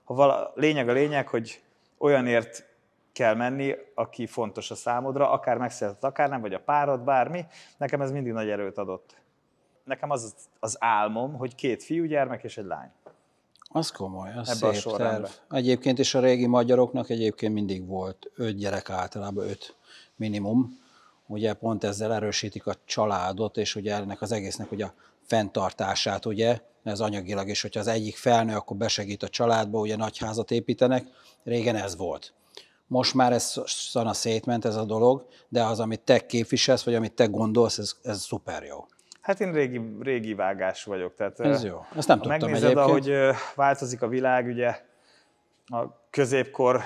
ha vala, lényeg a lényeg, hogy olyanért kell menni, aki fontos a számodra, akár megszeretett, akár nem, vagy a párod, bármi. Nekem ez mindig nagy erőt adott. Nekem az az álmom, hogy két fiúgyermek és egy lány. Az komoly, az ebbe szép a terv. Egyébként is a régi magyaroknak egyébként mindig volt öt gyerek általában, öt minimum. Ugye pont ezzel erősítik a családot, és ugye ennek az egésznek ugye a fenntartását, ugye, ez anyagilag is, hogyha az egyik felnő, akkor besegít a családba, ugye nagy házat építenek, régen ez volt. Most már ez szana szétment ez a dolog, de az, amit te képviselsz, vagy amit te gondolsz, ez, ez szuper jó. Hát én régi, régi vágás vagyok. Tehát, Ez jó. Ezt nem tudtam megnézed, egyébként. ahogy változik a világ, ugye a középkor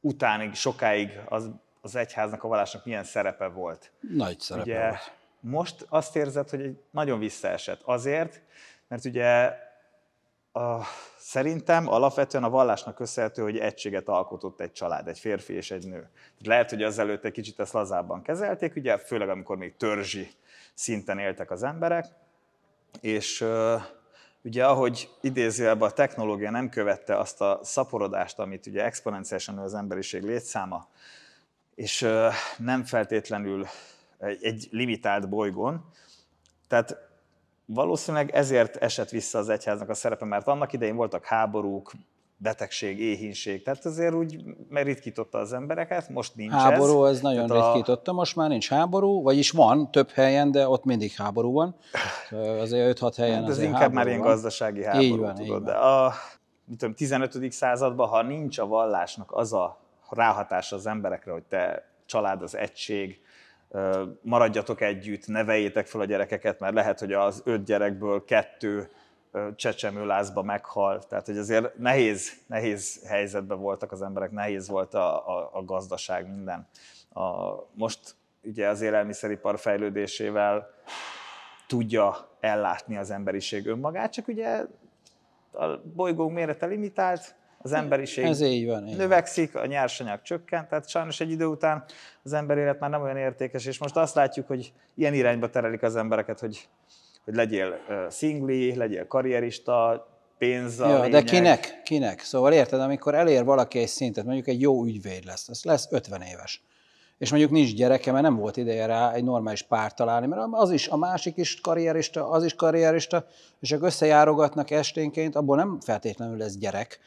utánig, sokáig az, az egyháznak, a vallásnak milyen szerepe volt. Nagy szerepe ugye, volt. Most azt érzed, hogy egy nagyon visszaesett. Azért, mert ugye a, szerintem alapvetően a vallásnak köszönhető, hogy egységet alkotott egy család, egy férfi és egy nő. Lehet, hogy azelőtt egy kicsit ezt lazábban kezelték, ugye, főleg amikor még törzsi szinten éltek az emberek, és ugye ahogy idézőjelben a technológia nem követte azt a szaporodást, amit ugye exponenciálisan az emberiség létszáma, és nem feltétlenül egy limitált bolygón. Tehát valószínűleg ezért esett vissza az egyháznak a szerepe, mert annak idején voltak háborúk, betegség, éhínség, tehát azért úgy ritkította az embereket, most nincs Háború, ez, ez nagyon tehát ritkította, a... most már nincs háború, vagyis van több helyen, de ott mindig háború van, azért 5-6 helyen hát Ez inkább háború már ilyen van. gazdasági háború, így van, tudod, így van. de a mit tudom, 15. században, ha nincs a vallásnak az a ráhatása az emberekre, hogy te család az egység, maradjatok együtt, neveljétek fel a gyerekeket, mert lehet, hogy az öt gyerekből kettő lázba meghal. Tehát, hogy azért nehéz, nehéz helyzetben voltak az emberek, nehéz volt a, a, a gazdaság, minden. A, most ugye az élelmiszeripar fejlődésével tudja ellátni az emberiség önmagát, csak ugye a bolygónk mérete limitált, az emberiség Ez így van, így növekszik, a nyersanyag csökken, tehát sajnos egy idő után az ember élet már nem olyan értékes, és most azt látjuk, hogy ilyen irányba terelik az embereket, hogy hogy legyél szingli, legyél karrierista, pénz a ja, De kinek? Kinek? Szóval érted, amikor elér valaki egy szintet, mondjuk egy jó ügyvéd lesz, ez lesz 50 éves, és mondjuk nincs gyereke, mert nem volt ideje rá egy normális párt találni, mert az is, a másik is karrierista, az is karrierista, és ők összejárogatnak esténként, abból nem feltétlenül lesz gyerek,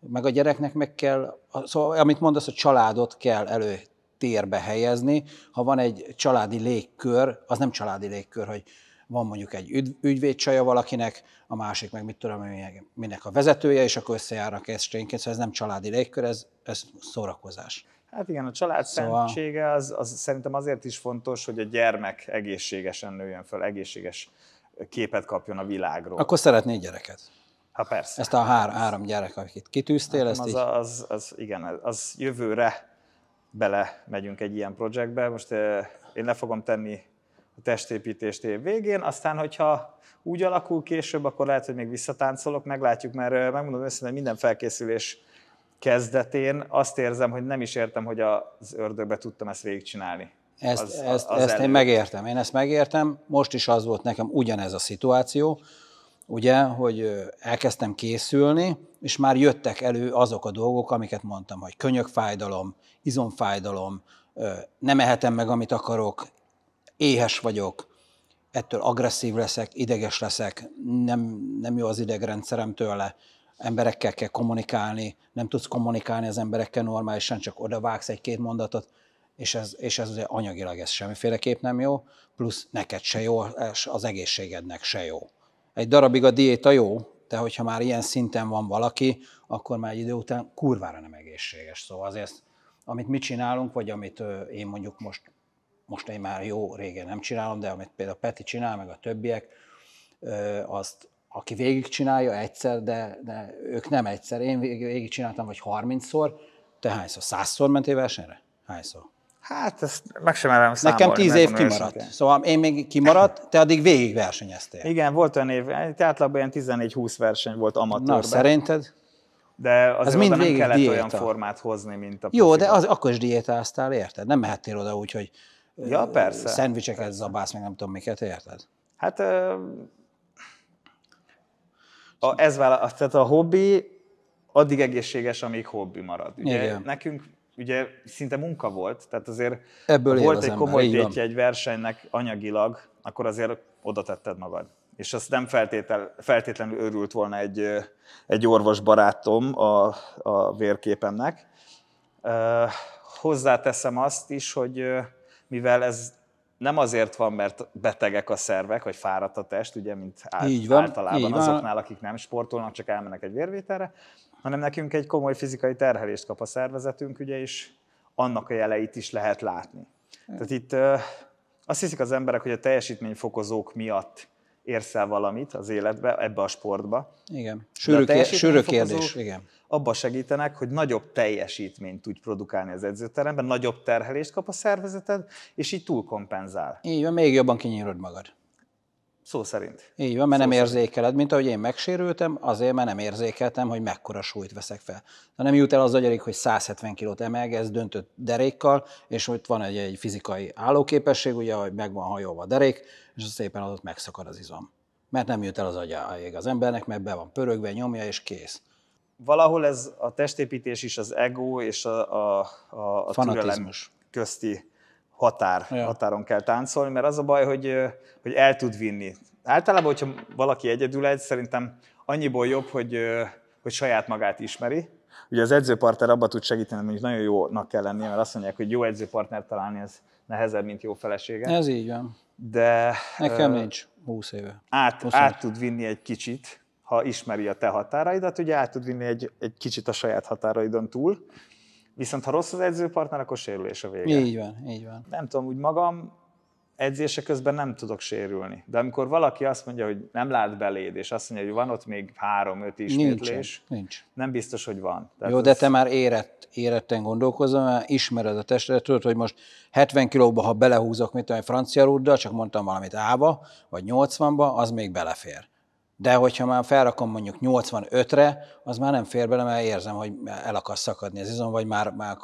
meg a gyereknek meg kell, szóval amit mondasz, a családot kell elő térbe helyezni. Ha van egy családi légkör, az nem családi légkör, hogy van mondjuk egy ügyvédcsaja valakinek, a másik meg mit tudom, minek a vezetője, és akkor összejárnak esténként, szóval ez nem családi légkör, ez, ez szórakozás. Hát igen, a család szóval... szentsége az, az szerintem azért is fontos, hogy a gyermek egészségesen nőjön föl, egészséges képet kapjon a világról. Akkor szeretné gyereket? Ha persze. Ezt a hár, három gyerek, akit kitűztél, hát, ezt az, így... az, az, igen, az jövőre bele megyünk egy ilyen projektbe. Most eh, én le fogom tenni a testépítést év végén, aztán, hogyha úgy alakul később, akkor lehet, hogy még visszatáncolok, meglátjuk, mert megmondom őszintén, hogy minden felkészülés kezdetén azt érzem, hogy nem is értem, hogy az ördögbe tudtam ezt végigcsinálni. Ezt, az, ezt, az ezt én megértem, én ezt megértem, most is az volt nekem ugyanez a szituáció, ugye, hogy elkezdtem készülni, és már jöttek elő azok a dolgok, amiket mondtam, hogy könyökfájdalom, izomfájdalom, nem ehetem meg, amit akarok, éhes vagyok, ettől agresszív leszek, ideges leszek, nem, nem jó az idegrendszerem tőle, emberekkel kell kommunikálni, nem tudsz kommunikálni az emberekkel normálisan, csak odavágsz egy-két mondatot, és ez, és ez ugye anyagilag ez semmiféleképp nem jó, plusz neked se jó, és az egészségednek se jó. Egy darabig a diéta jó, de hogyha már ilyen szinten van valaki, akkor már egy idő után kurvára nem egészséges. Szóval azért, amit mi csinálunk, vagy amit én mondjuk most most én már jó régen nem csinálom, de amit például Peti csinál, meg a többiek, azt, aki végigcsinálja egyszer, de, de ők nem egyszer. Én végigcsináltam vagy 30-szor, te hányszor? százszor mentél versenyre? Hányszor? Hát ezt meg sem merem számolni. Nekem tíz év kimaradt. Őszintén. Szóval én még kimaradt, te addig végig versenyeztél. Igen, volt olyan év, általában hát ilyen 14-20 verseny volt amatőrben. Na, szerinted? De az mind nem kellett diéta. olyan formát hozni, mint a Jó, de az, akkor is diétáztál, érted? Nem mehettél oda úgy, hogy ja, persze. szendvicseket persze. zabász, meg nem tudom miket, érted? Hát a, ez vála, tehát a hobbi addig egészséges, amíg hobbi marad. Ugye, Igen. Nekünk ugye szinte munka volt, tehát azért Ebből volt egy komoly tétje egy versenynek anyagilag, akkor azért oda tetted magad. És azt nem feltétel, feltétlenül örült volna egy, egy orvos barátom a, a vérképemnek. Uh, hozzáteszem azt is, hogy mivel ez nem azért van, mert betegek a szervek, vagy fáradt a test, ugye, mint így van, általában így van. azoknál, akik nem sportolnak, csak elmennek egy vérvételre, hanem nekünk egy komoly fizikai terhelést kap a szervezetünk, ugye, és annak a jeleit is lehet látni. Tehát itt azt hiszik az emberek, hogy a teljesítményfokozók miatt érsz el valamit az életbe, ebbe a sportba. Igen, sűrű, a sűrű kérdés. Igen. Abba segítenek, hogy nagyobb teljesítményt tudj produkálni az edzőteremben, nagyobb terhelést kap a szervezeted, és így túlkompenzál. Így van, még jobban kinyírod magad. Szó szerint. Így van, mert Szó nem szerint. érzékeled, mint ahogy én megsérültem, azért, mert nem érzékeltem, hogy mekkora súlyt veszek fel. De nem jut el az agyarik, hogy 170 kilót ez döntött derékkal, és ott van egy, egy fizikai állóképesség, ugye, hogy meg van hajolva a derék, és az szépen adott megszakad az izom. Mert nem jut el az agyáig az embernek, mert be van pörögve, nyomja és kész. Valahol ez a testépítés is az ego és a, a, a, a türelem közti határ, ja. határon kell táncolni, mert az a baj, hogy, hogy el tud vinni. Általában, hogyha valaki egyedül egy, szerintem annyiból jobb, hogy, hogy saját magát ismeri. Ugye az edzőpartner abba tud segíteni, hogy nagyon jónak kell lennie, mert azt mondják, hogy jó edzőpartner találni, ez nehezebb, mint jó felesége. Ez így van de... Nekem uh, nincs 20 éve. Át, 20 át tud vinni egy kicsit, ha ismeri a te határaidat, ugye át tud vinni egy, egy kicsit a saját határaidon túl, viszont ha rossz az edzőpartner, akkor sérülés a vége. Így van, így van. Nem tudom, úgy magam edzése közben nem tudok sérülni. De amikor valaki azt mondja, hogy nem lát beléd, és azt mondja, hogy van ott még három-öt ismétlés, nincs, nincs. nem biztos, hogy van. Tehát Jó, de te már érett, éretten gondolkozol, mert ismered a testet, tudod, hogy most 70 kilóba, ha belehúzok, mint egy francia rúddal, csak mondtam valamit ába, vagy 80-ba, az még belefér. De hogyha már felrakom mondjuk 85-re, az már nem fér bele, mert érzem, hogy el akar szakadni az izom, vagy már, már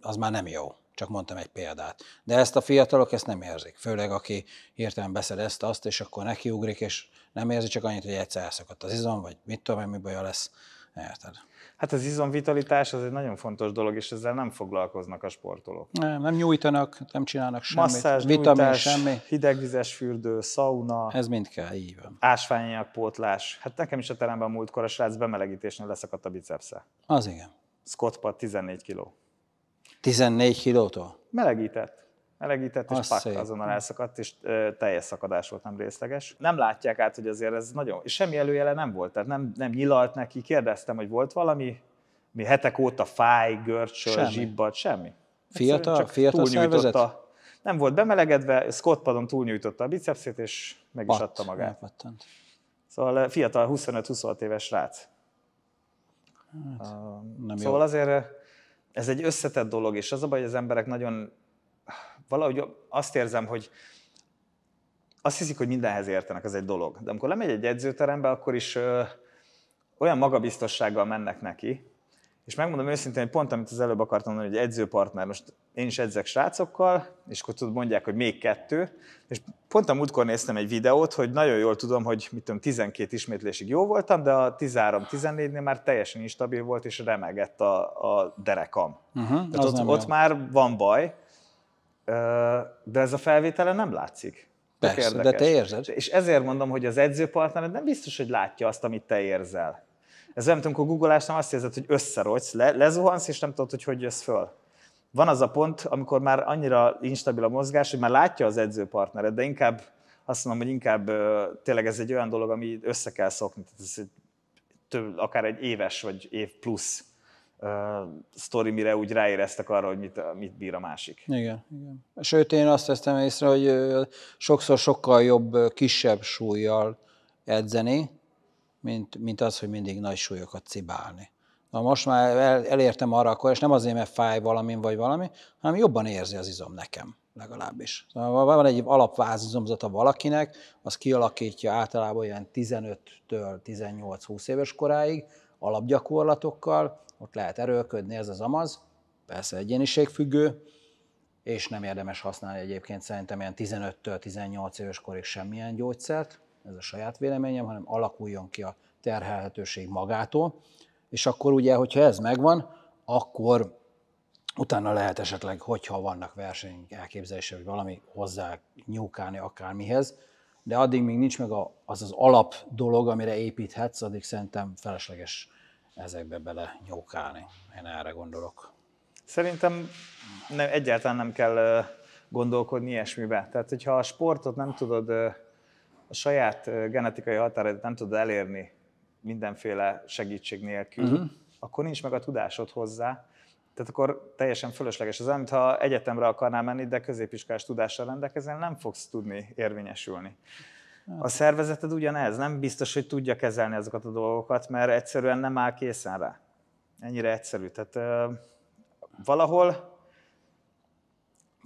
az már nem jó. Csak mondtam egy példát. De ezt a fiatalok ezt nem érzik. Főleg, aki hirtelen beszed ezt, azt, és akkor nekiugrik, és nem érzi csak annyit, hogy egyszer elszakadt az izom, vagy mit tudom én, mi baja lesz. Érted? Hát az izomvitalitás az egy nagyon fontos dolog, és ezzel nem foglalkoznak a sportolók. Nem, nem nyújtanak, nem csinálnak semmit. Masszázs, vitamin, nyújtás, semmi. hidegvizes fürdő, szauna. Ez mind kell, így van. Ásványanyag pótlás. Hát nekem is a teremben múltkor a srác bemelegítésnél leszakadt a bicepsze. Az igen. Pat 14 kiló. 14 kilótól? Melegített. Melegített, és pak azonnal elszakadt, és ö, teljes szakadás volt, nem részleges. Nem látják át, hogy azért ez nagyon... És semmi előjele nem volt, tehát nem, nem nyilalt neki, kérdeztem, hogy volt valami, mi hetek óta fáj, görcsöl, semmi. zsibbad, semmi. Fiatal, csak fiatal szervezet? Nem volt bemelegedve, Scott padon túlnyújtotta a bicepsét, és meg is adta magát. Elpattant. Szóval fiatal, 25-26 éves rác. Hát, nem szóval jó. azért ez egy összetett dolog, és az a baj, hogy az emberek nagyon, valahogy azt érzem, hogy azt hiszik, hogy mindenhez értenek, ez egy dolog. De amikor lemegy egy edzőterembe, akkor is ö, olyan magabiztossággal mennek neki, és megmondom őszintén, hogy pont amit az előbb akartam mondani, hogy edzőpartner, most én is edzek srácokkal, és akkor tudod, mondják, hogy még kettő, és Pont a múltkor néztem egy videót, hogy nagyon jól tudom, hogy mit tudom, 12 ismétlésig jó voltam, de a 13-14-nél már teljesen instabil volt, és remegett a, a derekam. Uh-huh, Tehát ott, ott már van baj, de ez a felvétele nem látszik. Persze, de te érzed. És ezért mondom, hogy az edzőpartnered nem biztos, hogy látja azt, amit te érzel. Ez tudom, amikor googolásnál azt érzed, hogy összerogysz, le, lezuhansz, és nem tudod, hogy hogy jössz föl van az a pont, amikor már annyira instabil a mozgás, hogy már látja az edzőpartnered, de inkább azt mondom, hogy inkább tényleg ez egy olyan dolog, ami össze kell szokni. Tehát ez egy, több, akár egy éves vagy év plusz uh, sztori, mire úgy ráéreztek arra, hogy mit, mit bír a másik. Igen, igen. Sőt, én azt vesztem észre, hogy sokszor sokkal jobb kisebb súlyjal edzeni, mint, mint az, hogy mindig nagy súlyokat cibálni. Na most már elértem arra akkor, és nem azért, mert fáj valamin vagy valami, hanem jobban érzi az izom nekem legalábbis. Szóval van egy alapvázizomzata valakinek, az kialakítja általában olyan 15-től 18-20 éves koráig alapgyakorlatokkal, ott lehet erőlködni, ez az amaz, persze egyéniségfüggő, és nem érdemes használni egyébként szerintem ilyen 15-től 18 éves korig semmilyen gyógyszert, ez a saját véleményem, hanem alakuljon ki a terhelhetőség magától és akkor ugye, hogyha ez megvan, akkor utána lehet esetleg, hogyha vannak verseny elképzelése, hogy valami hozzá nyúkálni akármihez, de addig még nincs meg az az alap dolog, amire építhetsz, addig szerintem felesleges ezekbe bele nyúkálni. Én erre gondolok. Szerintem nem, egyáltalán nem kell gondolkodni ilyesmibe. Tehát, hogyha a sportot nem tudod, a saját genetikai határait nem tudod elérni mindenféle segítség nélkül, uh-huh. akkor nincs meg a tudásod hozzá. Tehát akkor teljesen fölösleges az, mintha egyetemre akarnál menni, de középiskolás tudással rendelkezel, nem fogsz tudni érvényesülni. A hát. szervezeted ugyanez, nem biztos, hogy tudja kezelni azokat a dolgokat, mert egyszerűen nem áll készen rá. Ennyire egyszerű. Tehát uh, valahol...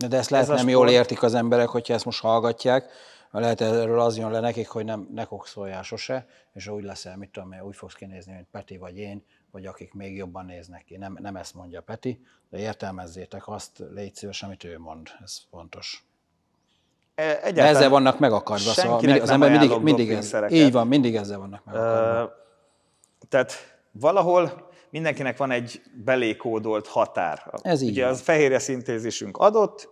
De ezt lehet ez nem sport... jól értik az emberek, hogyha ezt most hallgatják, mert lehet erről az jön le nekik, hogy nem, ne kokszoljál sose, és úgy leszel, mit tudom én, úgy fogsz kinézni, mint Peti vagy én, vagy akik még jobban néznek ki. Nem, nem ezt mondja Peti, de értelmezzétek azt, légy szíves, amit ő mond, ez fontos. E, egyáltalán ezzel vannak megakadva, szóval nem az ember mindig, mindig ez, így van, mindig ezzel vannak megakadva. Uh, tehát valahol mindenkinek van egy belékódolt határ. Ez így Ugye van. az fehérje szintézisünk adott,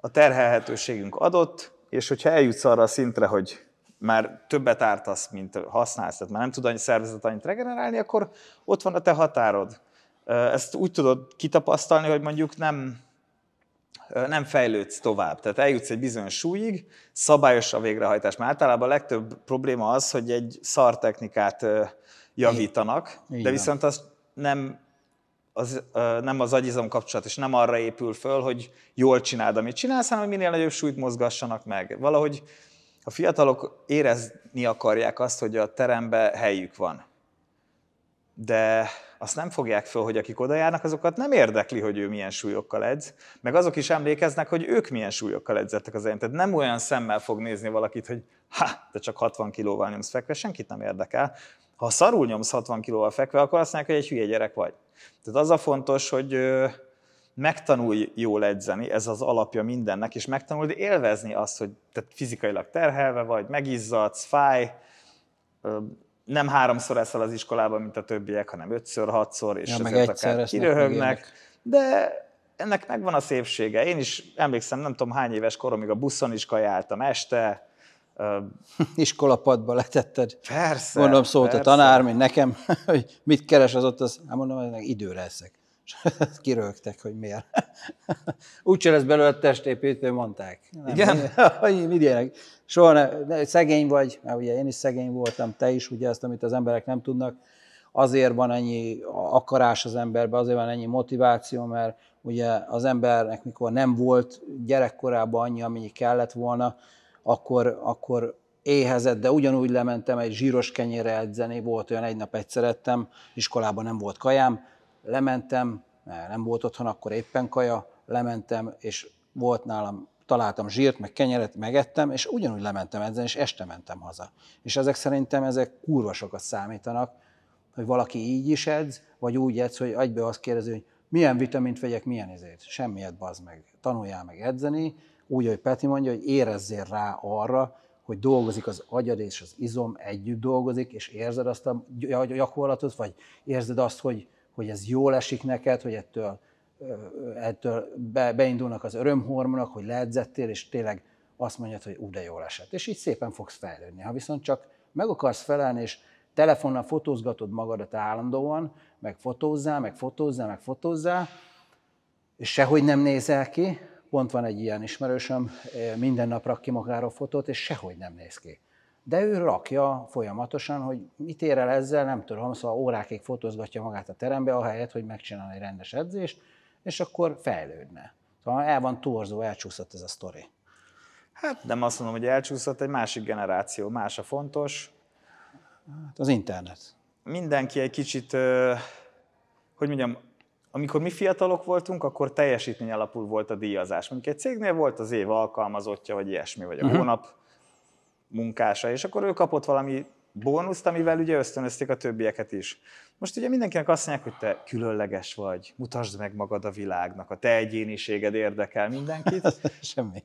a terhelhetőségünk adott, és hogyha eljutsz arra a szintre, hogy már többet ártasz, mint használsz, tehát már nem tud annyi szervezet annyit regenerálni, akkor ott van a te határod. Ezt úgy tudod kitapasztalni, hogy mondjuk nem, nem fejlődsz tovább. Tehát eljutsz egy bizonyos súlyig, szabályos a végrehajtás. Mert általában a legtöbb probléma az, hogy egy szar technikát javítanak, de viszont azt nem az, nem az agyizom kapcsolat, és nem arra épül föl, hogy jól csináld, amit csinálsz, hanem hogy minél nagyobb súlyt mozgassanak meg. Valahogy a fiatalok érezni akarják azt, hogy a terembe helyük van. De azt nem fogják föl, hogy akik oda járnak, azokat nem érdekli, hogy ő milyen súlyokkal edz, meg azok is emlékeznek, hogy ők milyen súlyokkal edzettek az elején. Tehát nem olyan szemmel fog nézni valakit, hogy ha, te csak 60 kilóval nyomsz fekve, senkit nem érdekel, ha szarul nyomsz 60 kilóval fekve, akkor azt mondják, hogy egy hülye gyerek vagy. Tehát az a fontos, hogy megtanulj jól edzeni, ez az alapja mindennek, és megtanuld élvezni azt, hogy te fizikailag terhelve vagy, megizzadsz, fáj, nem háromszor eszel az iskolában, mint a többiek, hanem ötször, hatszor, és ja, ezért akár kiröhögnek. De ennek megvan a szépsége. Én is emlékszem, nem tudom hány éves koromig a buszon is kajáltam este, Iskolapadba letetted. Persze. Mondom, szólt persze. a tanár, mint nekem, hogy mit keres az ott, az, hát mondom, hogy időre eszek. És kirögtek, hogy miért. Úgyse lesz belőle testépítő, mondták. Nem, Igen? Hogy mit ilyenek? Soha ne, szegény vagy, mert ugye én is szegény voltam, te is, ugye ezt, amit az emberek nem tudnak, azért van ennyi akarás az emberben, azért van ennyi motiváció, mert ugye az embernek, mikor nem volt gyerekkorában annyi, amennyi kellett volna, akkor, akkor éhezett, de ugyanúgy lementem egy zsíros kenyérre edzeni, volt olyan egy nap egyszer ettem, iskolában nem volt kajám, lementem, nem volt otthon akkor éppen kaja, lementem, és volt nálam, találtam zsírt, meg kenyeret, megettem, és ugyanúgy lementem edzeni, és este mentem haza. És ezek szerintem ezek kurva sokat számítanak, hogy valaki így is edz, vagy úgy edz, hogy egybe azt kérdezi, hogy milyen vitamint vegyek, milyen ezért. Semmiet bazd meg. Tanuljál meg edzeni, úgy, hogy Peti mondja, hogy érezzél rá arra, hogy dolgozik az agyad és az izom, együtt dolgozik, és érzed azt a gyakorlatot, vagy érzed azt, hogy, hogy ez jól esik neked, hogy ettől, ettől be, beindulnak az örömhormonok, hogy leedzettél, és tényleg azt mondjad, hogy úgy de jól esett. És így szépen fogsz fejlődni. Ha viszont csak meg akarsz felelni, és telefonnal fotózgatod magadat állandóan, meg fotózzál, meg fotózzál, meg fotózzál, és sehogy nem nézel ki, Pont van egy ilyen ismerősöm, minden nap rak ki magáról fotót, és sehogy nem néz ki. De ő rakja folyamatosan, hogy mit ér el ezzel, nem tudom, szóval órákig fotózgatja magát a terembe, ahelyett, hogy megcsinálna egy rendes edzést, és akkor fejlődne. Szóval el van torzó, elcsúszott ez a sztori. Hát nem azt mondom, hogy elcsúszott, egy másik generáció, más a fontos. Hát az internet. Mindenki egy kicsit, hogy mondjam, amikor mi fiatalok voltunk, akkor teljesítmény alapú volt a díjazás. Mondjuk egy cégnél volt az év alkalmazottja, vagy ilyesmi, vagy a uh-huh. hónap munkása, és akkor ő kapott valami bónuszt, amivel ugye ösztönözték a többieket is. Most ugye mindenkinek azt mondják, hogy te különleges vagy, mutasd meg magad a világnak, a te egyéniséged érdekel mindenkit. Semmi.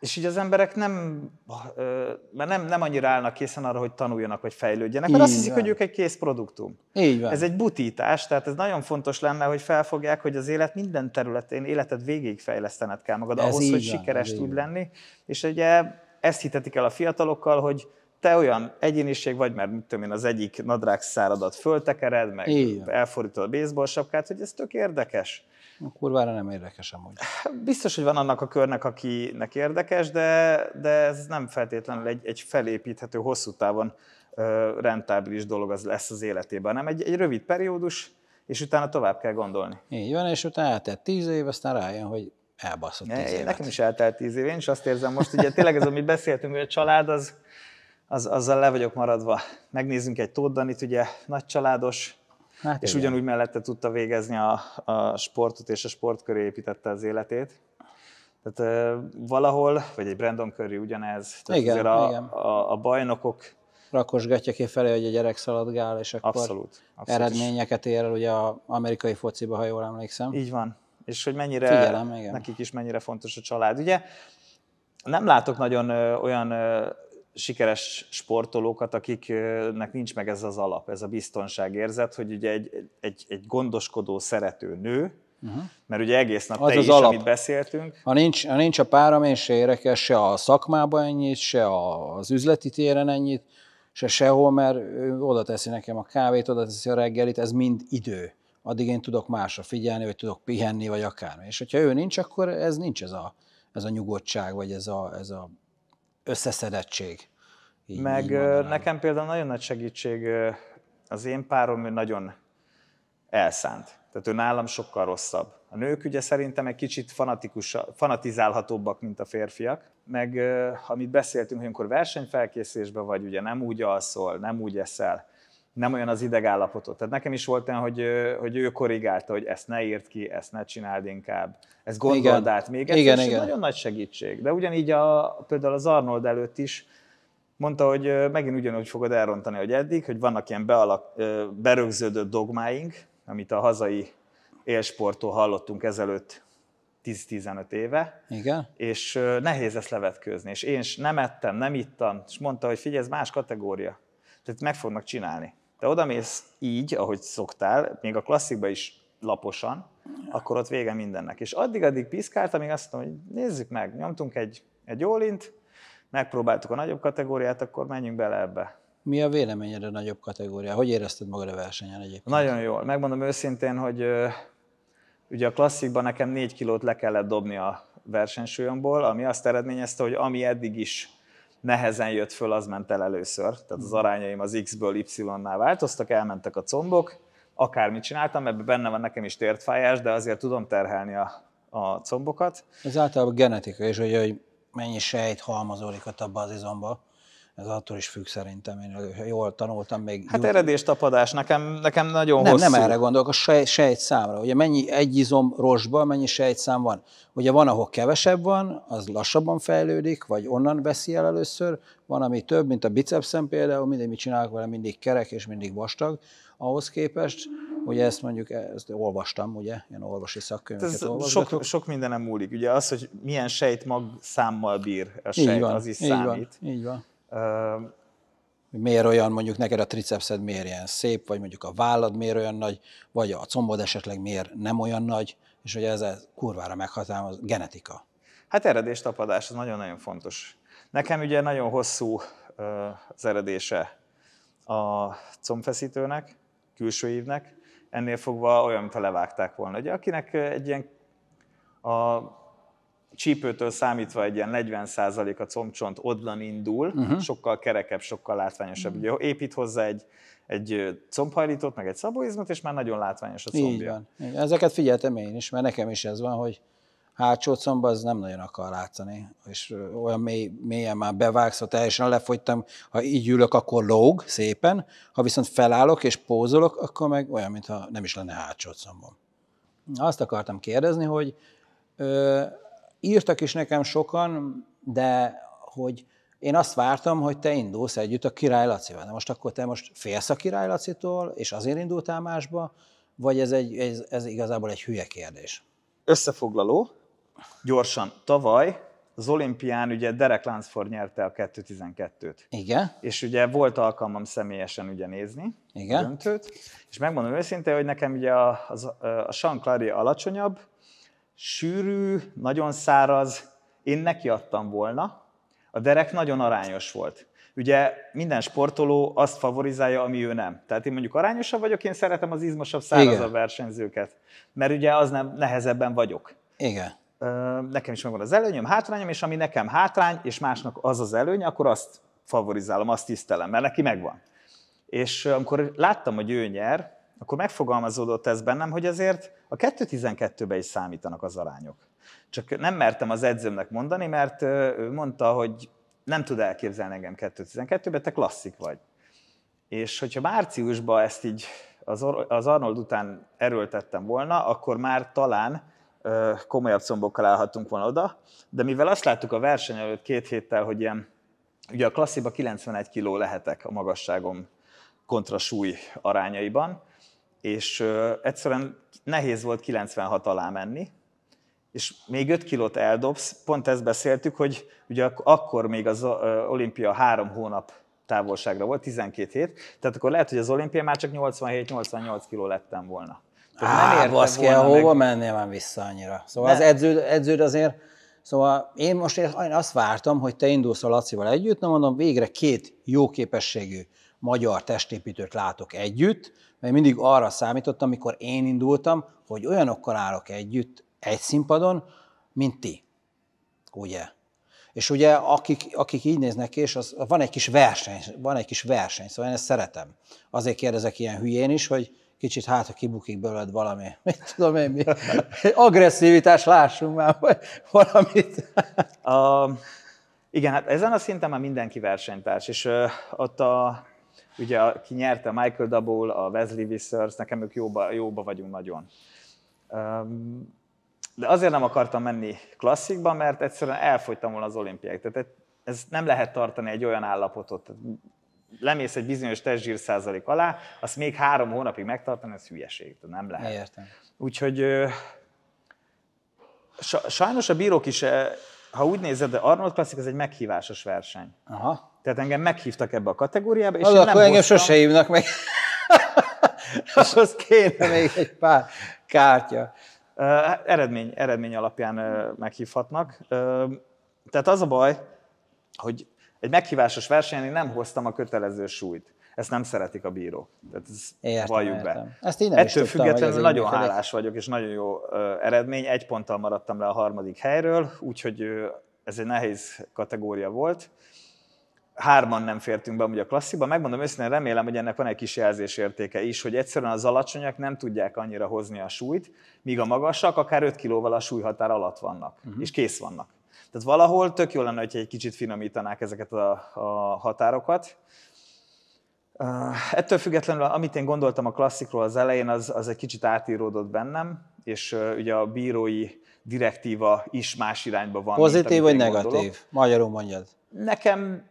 És így az emberek nem, mert nem, nem annyira állnak készen arra, hogy tanuljanak, vagy fejlődjenek, mert Így azt hiszik, van. hogy ők egy kész produktum. Így van. Ez egy butítás, tehát ez nagyon fontos lenne, hogy felfogják, hogy az élet minden területén életed végig fejlesztened kell magad ez ahhoz, hogy van, sikeres tud lenni. És ugye ezt hitetik el a fiatalokkal, hogy te olyan egyéniség vagy, mert mit tudom én, az egyik nadrág száradat föltekered, meg elfordítod a baseball sapkát, hogy ez tök érdekes. A kurvára nem érdekes amúgy. Biztos, hogy van annak a körnek, akinek érdekes, de, de ez nem feltétlenül egy, egy felépíthető, hosszú távon rentábilis dolog az lesz az életében, hanem egy, egy rövid periódus, és utána tovább kell gondolni. Így van, és utána eltelt tíz év, aztán rájön, hogy elbaszott tíz évet. Nekem is eltelt tíz év, én is azt érzem most, ugye tényleg ez, amit beszéltünk, hogy a család, az, az, azzal le vagyok maradva. Megnézzünk egy Tóth Danit, ugye nagy családos, Hát és igen. ugyanúgy mellette tudta végezni a, a sportot, és a sport köré építette az életét. Tehát valahol, vagy egy Brandon Curry ugyanez, tehát igen, a, igen. A, a bajnokok rakosgatja ki felé, hogy a gyerek szaladgál, és akkor abszolút, abszolút eredményeket ér el ugye a amerikai fociba, ha jól emlékszem. Így van. És hogy mennyire Figyelem, igen. nekik is mennyire fontos a család. Ugye nem látok nagyon ö, olyan ö, sikeres sportolókat, akiknek nincs meg ez az alap, ez a biztonságérzet, hogy ugye egy, egy, egy gondoskodó, szerető nő, Uh-huh. Mert ugye egész nap az te az is, alap. amit beszéltünk. Ha nincs, ha nincs a párom, én se érek el se a szakmában ennyit, se az üzleti téren ennyit, se sehol, mert ő oda teszi nekem a kávét, oda teszi a reggelit, ez mind idő. Addig én tudok másra figyelni, vagy tudok pihenni, vagy akármi. És hogyha ő nincs, akkor ez nincs ez a, ez a nyugodtság, vagy ez a, ez a összeszedettség. Így, Meg így nekem például nagyon nagy segítség, az én párom ő nagyon elszánt. Tehát ő nálam sokkal rosszabb. A nők ugye szerintem egy kicsit fanatizálhatóbbak, mint a férfiak. Meg amit beszéltünk, hogy amikor versenyfelkészésben vagy, ugye nem úgy alszol, nem úgy eszel, nem olyan az idegállapotot. Tehát nekem is volt olyan, hogy, hogy ő korrigálta, hogy ezt ne írt ki, ezt ne csináld inkább, ezt gondold igen. át még egyszer, igen, igen. nagyon nagy segítség. De ugyanígy a, például az Arnold előtt is, mondta, hogy megint ugyanúgy fogod elrontani, hogy eddig, hogy vannak ilyen bealak, berögződött dogmáink, amit a hazai élsporttól hallottunk ezelőtt 10-15 éve. Igen. És nehéz ezt levetkőzni. És én nem ettem, nem ittam, és mondta, hogy figyelj, ez más kategória. Tehát meg fognak csinálni. Te odamész így, ahogy szoktál, még a klasszikba is laposan, akkor ott vége mindennek. És addig-addig piszkált, amíg azt mondtam, hogy nézzük meg, nyomtunk egy, egy jólint, megpróbáltuk a nagyobb kategóriát, akkor menjünk bele ebbe. Mi a véleményed a nagyobb kategória? Hogy érezted magad a versenyen egyébként? Nagyon jól. Megmondom őszintén, hogy ugye a klasszikban nekem 4 kilót le kellett dobni a versenysúlyomból, ami azt eredményezte, hogy ami eddig is nehezen jött föl, az ment el először. Tehát az mhm. arányaim az X-ből Y-nál változtak, elmentek a combok, akármit csináltam, ebben benne van nekem is tértfájás, de azért tudom terhelni a, a combokat. Ez általában genetika, és hogy, hogy mennyi sejt halmazódik ott abba az izomba ez attól is függ szerintem, én jól tanultam még. Hát gyújt... eredés tapadás, nekem, nekem nagyon nem, hosszú. Nem erre gondolok, a sej, számra. Ugye mennyi egy izom rosszban mennyi sejtszám van. Ugye van, ahol kevesebb van, az lassabban fejlődik, vagy onnan veszi el először, van, ami több, mint a bicepszem például, mindig mit csinálok vele, mindig kerek és mindig vastag, ahhoz képest, ugye ezt mondjuk, ezt olvastam, ugye, ilyen orvosi hát szakkönyveket Ez Sok, sok nem múlik, ugye az, hogy milyen sejt mag számmal bír a sejt, van, az is így számít. Van, így van miért olyan mondjuk neked a tricepszed miért ilyen szép, vagy mondjuk a vállad miért olyan nagy, vagy a combod esetleg miért nem olyan nagy, és hogy ez a kurvára meghatároz genetika. Hát eredés tapadás, ez nagyon-nagyon fontos. Nekem ugye nagyon hosszú az eredése a combfeszítőnek, külső ívnek, ennél fogva olyan, felevágták levágták volna. Ugye, akinek egy ilyen a csípőtől számítva egy ilyen 40% a combcsont odlan indul, uh-huh. sokkal kerekebb, sokkal látványosabb. Uh-huh. Ugye épít hozzá egy, egy combhajlítót, meg egy szabóizmot, és már nagyon látványos a combja. Így van. Ezeket figyeltem én is, mert nekem is ez van, hogy hátsó comb az nem nagyon akar látszani, és olyan mély, mélyen már bevágsz, ha teljesen lefogytam, ha így ülök, akkor lóg szépen, ha viszont felállok és pózolok, akkor meg olyan, mintha nem is lenne hátsó combom. Azt akartam kérdezni, hogy írtak is nekem sokan, de hogy én azt vártam, hogy te indulsz együtt a Király Lacival. De most akkor te most félsz a Király Lacitól, és azért indultál másba, vagy ez, egy, ez, ez igazából egy hülye kérdés? Összefoglaló, gyorsan. Tavaly az olimpián ugye Derek Lansford nyerte a 2012 t Igen. És ugye volt alkalmam személyesen ugye nézni Igen. a döntőt, és megmondom őszintén, hogy nekem ugye a, a, a Sean Clary alacsonyabb, sűrű, nagyon száraz, én nekiadtam volna, a derek nagyon arányos volt. Ugye minden sportoló azt favorizálja, ami ő nem. Tehát én mondjuk arányosabb vagyok, én szeretem az izmosabb, szárazabb Igen. versenyzőket. Mert ugye az nem nehezebben vagyok. Igen. Nekem is megvan az előnyöm, hátrányom, és ami nekem hátrány, és másnak az az előny, akkor azt favorizálom, azt tisztelem, mert neki megvan. És amikor láttam, hogy ő nyer, akkor megfogalmazódott ez bennem, hogy azért a 2.12-ben is számítanak az arányok. Csak nem mertem az edzőmnek mondani, mert ő mondta, hogy nem tud elképzelni engem 2.12-ben, te klasszik vagy. És hogyha márciusban ezt így az Arnold után erőltettem volna, akkor már talán komolyabb szombokkal állhattunk volna oda, de mivel azt láttuk a verseny előtt két héttel, hogy ilyen, ugye a klassziba 91 kiló lehetek a magasságom kontrasúly arányaiban, és egyszerűen nehéz volt 96 alá menni, és még 5 kilót eldobsz, pont ezt beszéltük, hogy ugye akkor még az olimpia három hónap távolságra volt, 12 hét, tehát akkor lehet, hogy az olimpia már csak 87-88 kiló lettem volna. Tehát Á, nem érte ki, meg... hova mennél már vissza annyira. Szóval ne. az edződ, edződ azért, szóval én most azt vártam, hogy te indulsz a Lacival együtt, na mondom, végre két jó képességű, magyar testépítőt látok együtt, mert mindig arra számítottam, amikor én indultam, hogy olyanokkal állok együtt egy színpadon, mint ti. Ugye? És ugye, akik, akik így néznek és az, van egy kis verseny, van egy kis verseny, szóval én ezt szeretem. Azért kérdezek ilyen hülyén is, hogy kicsit hát, ha kibukik belőled valami, mit tudom én, mi, agresszivitás, lássunk már valamit. A, igen, hát ezen a szinten már mindenki versenytárs, és ö, ott a ugye ki nyerte Michael Double, a Wesley Wissers, nekem ők jóba, jóba vagyunk nagyon. De azért nem akartam menni klasszikba, mert egyszerűen elfogytam volna az olimpiák. Tehát ez nem lehet tartani egy olyan állapotot. Lemész egy bizonyos testzsír százalék alá, azt még három hónapig megtartani, ez hülyeség, nem lehet. Értem. Úgyhogy sajnos a bírók is, ha úgy nézed, de Arnold Classic ez egy meghívásos verseny. Aha. Tehát engem meghívtak ebbe a kategóriába, és Az én akkor nem engem hoztam. sose hívnak meg. Ahhoz kéne még egy pár kártya. Hát eredmény, eredmény alapján meghívhatnak. Tehát az a baj, hogy egy meghívásos versenyen én nem hoztam a kötelező súlyt. Ezt nem szeretik a bírók. Tehát ezt értem, valljuk be. Ezt én nem Ettől is tudtam, nagyon működik. hálás vagyok, és nagyon jó eredmény. Egy ponttal maradtam le a harmadik helyről, úgyhogy ez egy nehéz kategória volt hárman nem fértünk be ugye a klasszikba. Megmondom őszintén, remélem, hogy ennek van egy kis jelzésértéke is, hogy egyszerűen az alacsonyak nem tudják annyira hozni a súlyt, míg a magasak akár 5 kilóval a súlyhatár alatt vannak, uh-huh. és kész vannak. Tehát valahol tök jó lenne, hogyha egy kicsit finomítanák ezeket a, a határokat. Uh, ettől függetlenül, amit én gondoltam a klasszikról az elején, az, az egy kicsit átíródott bennem, és uh, ugye a bírói direktíva is más irányba van. Pozitív mint, vagy negatív? Gondolok. Magyarul mondjad. Nekem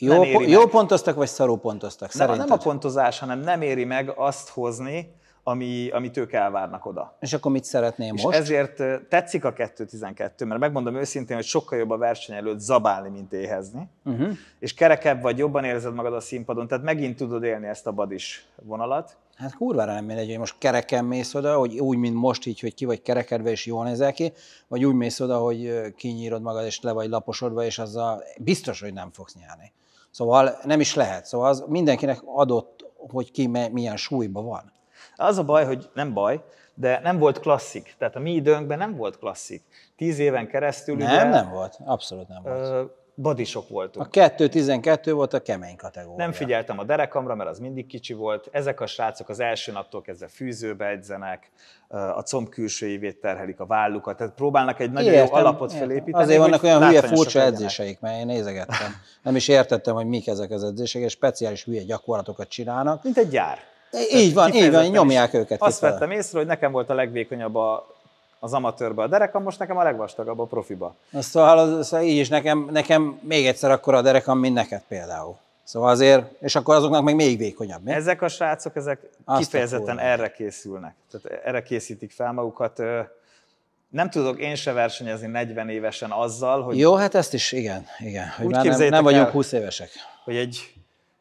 jó, po- jó pontoztak, vagy szaró pontoztak? Nem, nem a pontozás, hanem nem éri meg azt hozni, ami, amit ők elvárnak oda. És akkor mit szeretném és most? ezért tetszik a 2.12, mert megmondom őszintén, hogy sokkal jobb a verseny előtt zabálni, mint éhezni, uh-huh. és kerekebb vagy, jobban érzed magad a színpadon, tehát megint tudod élni ezt a badis vonalat. Hát kurvára nem mindegy, hogy most kereken mész oda, hogy úgy, mint most így, hogy ki vagy kerekedve és jól nézel ki, vagy úgy mész oda, hogy kinyírod magad és le vagy laposodva, és az a biztos, hogy nem fogsz nyerni. Szóval nem is lehet. Szóval az mindenkinek adott, hogy ki milyen súlyban van. Az a baj, hogy nem baj, de nem volt klasszik. Tehát a mi időnkben nem volt klasszik. Tíz éven keresztül... Nem, ugye, nem volt. Abszolút nem volt. Ö, badisok voltunk. A 2-12 volt a kemény kategória. Nem figyeltem a derekamra, mert az mindig kicsi volt. Ezek a srácok az első naptól kezdve fűzőbe edzenek, a comb külsőjévét terhelik a vállukat, tehát próbálnak egy nagyon értem, jó alapot értem. felépíteni. Azért vannak olyan hülye furcsa edzéseik, mert én nézegettem. Nem is értettem, hogy mik ezek az edzések, és speciális hülye gyakorlatokat csinálnak. Mint egy gyár. Így van, így van, nyomják őket. Azt vettem észre, hogy nekem volt a legvékonyabb a az amatőrbe a derekam, most nekem a legvastagabb a profiba. Na, szóval, szóval így is nekem, nekem még egyszer akkor a derekam, mint neked például. Szóval azért, és akkor azoknak még még vékonyabb. Mi? Ezek a srácok, ezek Azt kifejezetten erre készülnek. Tehát erre készítik fel magukat. Nem tudok én se versenyezni 40 évesen azzal, hogy... Jó, hát ezt is, igen, igen. Hogy már nem, nem vagyunk el, 20 évesek. Hogy egy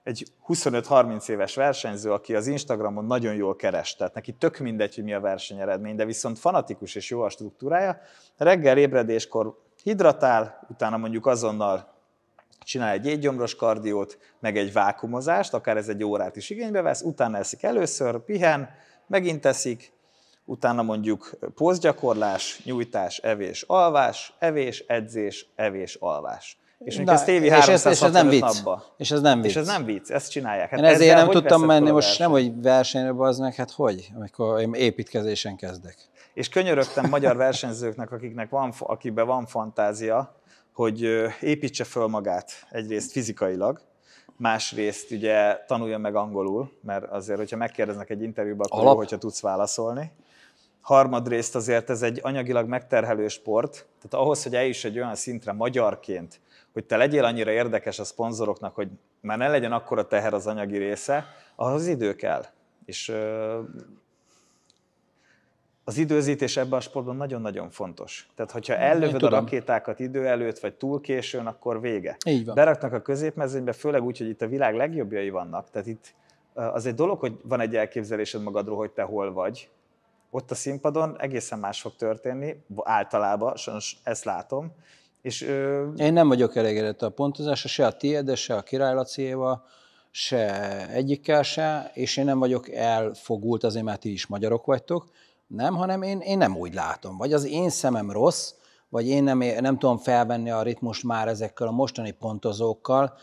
egy 25-30 éves versenyző, aki az Instagramon nagyon jól keres, tehát neki tök mindegy, hogy mi a versenyeredmény, de viszont fanatikus és jó a struktúrája, reggel ébredéskor hidratál, utána mondjuk azonnal csinál egy étgyomros kardiót, meg egy vákumozást, akár ez egy órát is igénybe vesz, utána eszik először, pihen, megint eszik, utána mondjuk pózgyakorlás, nyújtás, evés, alvás, evés, edzés, evés, alvás. És Na, ez tévi és ez, és ez nem vicc. Napba. És ez nem vicc. És ez nem vicc, ezt csinálják. Hát Én ezért nem tudtam menni, most nem, hogy versenyre az meg, hát hogy, amikor én építkezésen kezdek. És könyörögtem magyar versenyzőknek, akiknek van, akiben van fantázia, hogy építse föl magát egyrészt fizikailag, másrészt ugye tanuljon meg angolul, mert azért, hogyha megkérdeznek egy interjúban, akkor Alap. jó, hogyha tudsz válaszolni. Harmadrészt azért ez egy anyagilag megterhelő sport, tehát ahhoz, hogy eljuss egy olyan szintre magyarként, hogy te legyél annyira érdekes a szponzoroknak, hogy már ne legyen akkora teher az anyagi része, ahhoz idő kell. És az időzítés ebben a sportban nagyon-nagyon fontos. Tehát, hogyha ellövöd a rakétákat idő előtt, vagy túl későn, akkor vége. Így van. Beraknak a középmezőnybe, főleg úgy, hogy itt a világ legjobbjai vannak. Tehát itt az egy dolog, hogy van egy elképzelésed magadról, hogy te hol vagy. Ott a színpadon egészen más fog történni, általában, sajnos ezt látom, és, ö... Én nem vagyok elégedett a pontozásra, se a tiéd, se a Király Laciéval, se egyikkel se, és én nem vagyok elfogult, azért mert ti is magyarok vagytok, nem, hanem én, én nem úgy látom. Vagy az én szemem rossz, vagy én nem, nem tudom felvenni a ritmust már ezekkel a mostani pontozókkal,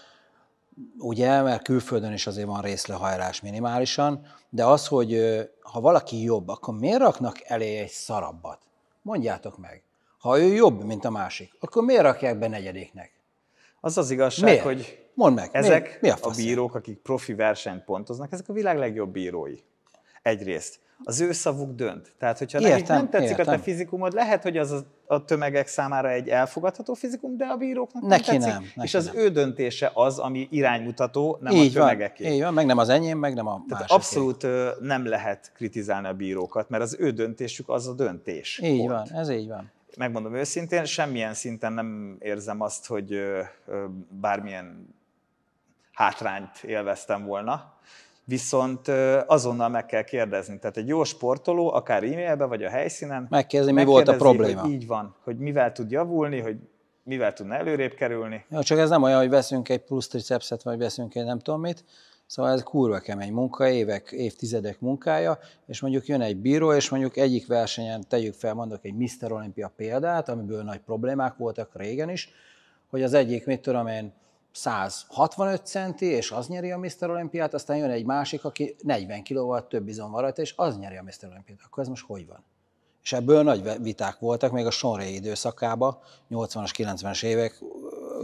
ugye, mert külföldön is azért van részlehajrás minimálisan, de az, hogy ha valaki jobb, akkor miért raknak elé egy szarabbat? Mondjátok meg. Ha ő jobb, mint a másik, akkor miért rakják be negyedéknek? Az az igazság, miért? hogy Mondd meg, ezek mi, mi a, a bírók, akik profi versenyt pontoznak, ezek a világ legjobb bírói. Egyrészt. Az ő szavuk dönt. Tehát, hogyha értem, nem tetszik értem. a te fizikumod, lehet, hogy az a, a tömegek számára egy elfogadható fizikum, de a bíróknak neki nem tetszik. Nem, neki és az nem. ő döntése az, ami iránymutató, nem így a tömegeké. Van, így van, meg nem az enyém, meg nem a Tehát abszolút nem lehet kritizálni a bírókat, mert az ő döntésük az a döntés. Így pont. van, ez így van megmondom őszintén, semmilyen szinten nem érzem azt, hogy bármilyen hátrányt élveztem volna, viszont azonnal meg kell kérdezni. Tehát egy jó sportoló, akár e mailben vagy a helyszínen, megkérdezni, mi volt a probléma. Hogy így van, hogy mivel tud javulni, hogy mivel tudna előrébb kerülni. Ja, csak ez nem olyan, hogy veszünk egy plusz tricepset, vagy veszünk egy nem tudom mit, Szóval ez kurva kemény munka, évek, évtizedek munkája, és mondjuk jön egy bíró, és mondjuk egyik versenyen tegyük fel, mondok egy Mr. Olympia példát, amiből nagy problémák voltak régen is, hogy az egyik, mit tudom én, 165 centi, és az nyeri a Mr. Olympiát, aztán jön egy másik, aki 40 kilóval több izom van rajta, és az nyeri a Mr. Olympiát. Akkor ez most hogy van? És ebből nagy viták voltak még a Sonré időszakában, 80-as, 90-es évek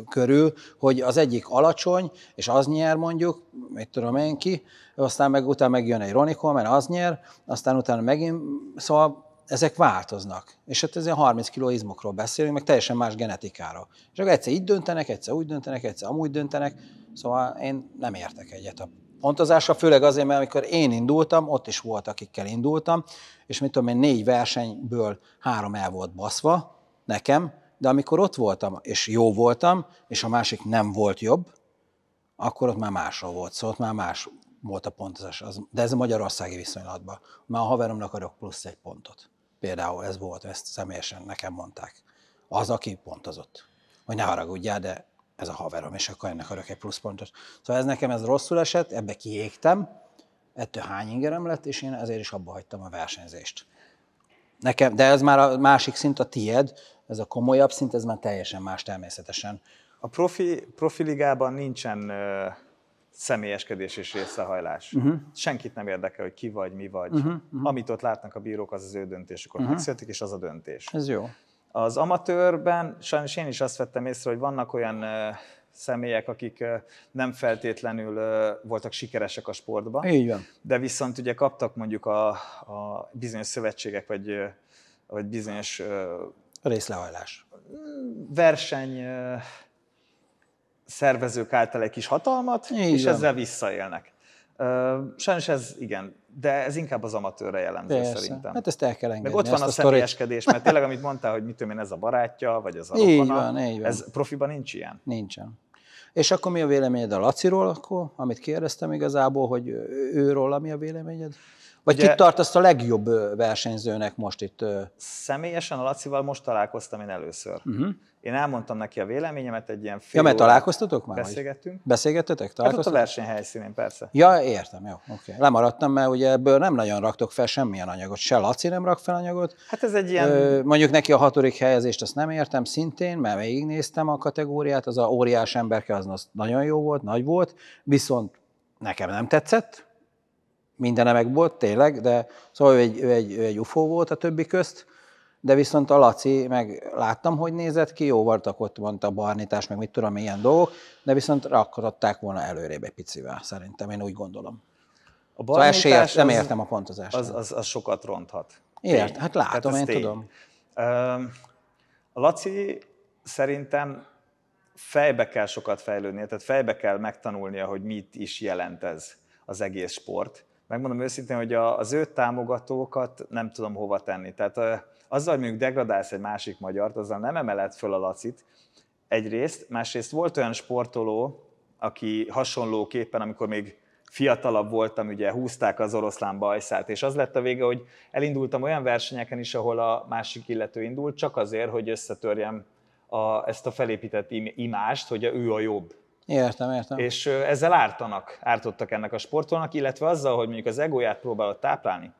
körül, hogy az egyik alacsony, és az nyer mondjuk, mit tudom én ki, aztán meg utána megjön egy Ronnie Coleman, az nyer, aztán utána megint, szóval ezek változnak. És hát ezért 30 kiló izmokról beszélünk, meg teljesen más genetikáról. És akkor egyszer így döntenek, egyszer úgy döntenek, egyszer amúgy döntenek, szóval én nem értek egyet a pontozásra, főleg azért, mert amikor én indultam, ott is volt, akikkel indultam, és mit tudom én, négy versenyből három el volt baszva nekem, de amikor ott voltam, és jó voltam, és a másik nem volt jobb, akkor ott már másról volt szóval ott már más volt a pontozás. de ez a magyarországi viszonylatban. Már a haveromnak adok plusz egy pontot. Például ez volt, ezt személyesen nekem mondták. Az, aki pontozott. Hogy ne haragudjál, de ez a haverom, és akkor ennek adok egy plusz pontot Szóval ez nekem ez rosszul esett, ebbe kiégtem, ettől hány ingerem lett, és én ezért is abba hagytam a versenyzést. Nekem, de ez már a másik szint a tied, ez a komolyabb szint, ez már teljesen más természetesen. A profi, profi ligában nincsen ö, személyeskedés és részrehajlás. Uh-huh. Senkit nem érdekel, hogy ki vagy, mi vagy. Uh-huh, uh-huh. Amit ott látnak a bírók, az az ő döntésük, uh-huh. megszületik, és az a döntés. Ez jó. Az amatőrben sajnos én is azt vettem észre, hogy vannak olyan ö, személyek, akik nem feltétlenül voltak sikeresek a sportban. Így van. De viszont ugye kaptak mondjuk a, a bizonyos szövetségek, vagy, vagy bizonyos Részlehajlás. Verseny szervezők által egy kis hatalmat, igen. és ezzel visszaélnek. Sajnos ez igen, de ez inkább az amatőrre jellemző Persze. szerintem. Hát ezt el kell engedni. Meg ott van a, a személyeskedés, mert tényleg, amit mondtál, hogy mit tudom én, ez a barátja, vagy az a így rokona, van, így van. ez profiban nincs ilyen. Nincsen. És akkor mi a véleményed a Laciról, akkor, amit kérdeztem igazából, hogy őról mi a véleményed? Vagy Ugye, kit tartasz a legjobb versenyzőnek most itt? Személyesen a Lacival most találkoztam én először. Uh-huh. Én elmondtam neki a véleményemet egy ilyen fél Ja, mert találkoztatok már? Beszélgettünk. Beszélgettetek? Találkoztatok? Hát ott a versenyhelyszínén, persze. Ja, értem, jó, oké. Okay. Lemaradtam, mert ugye ebből nem nagyon raktok fel semmilyen anyagot. Se Laci nem rak fel anyagot. Hát ez egy ilyen... Ö, mondjuk neki a hatodik helyezést azt nem értem szintén, mert végignéztem a kategóriát, az a óriás emberke az nagyon jó volt, nagy volt, viszont nekem nem tetszett, mindene meg volt, tényleg, de szóval ő egy, ő egy, ő egy UFO volt a többi közt, de viszont a Laci, meg láttam, hogy nézett ki, jó voltak ott, mondta a barnítás, meg mit tudom, ilyen dolgok, de viszont rakhatották volna előrébb egy picivel, szerintem, én úgy gondolom. A barnítás szóval esélyes, nem értem a pontozást. Az, az, az sokat ronthat. Ért, hát látom, hát én tény. tudom. A Laci szerintem fejbe kell sokat fejlődnie, tehát fejbe kell megtanulnia, hogy mit is jelent ez az egész sport megmondom őszintén, hogy az ő támogatókat nem tudom hova tenni. Tehát azzal, hogy mondjuk degradálsz egy másik magyart, azzal nem emeled föl a lacit, egyrészt. Másrészt volt olyan sportoló, aki hasonlóképpen, amikor még fiatalabb voltam, ugye húzták az oroszlán bajszát, és az lett a vége, hogy elindultam olyan versenyeken is, ahol a másik illető indult, csak azért, hogy összetörjem a, ezt a felépített imást, hogy ő a jobb. Értem, értem. És ezzel ártanak, ártottak ennek a sportolnak, illetve azzal, hogy mondjuk az egóját próbálod táplálni,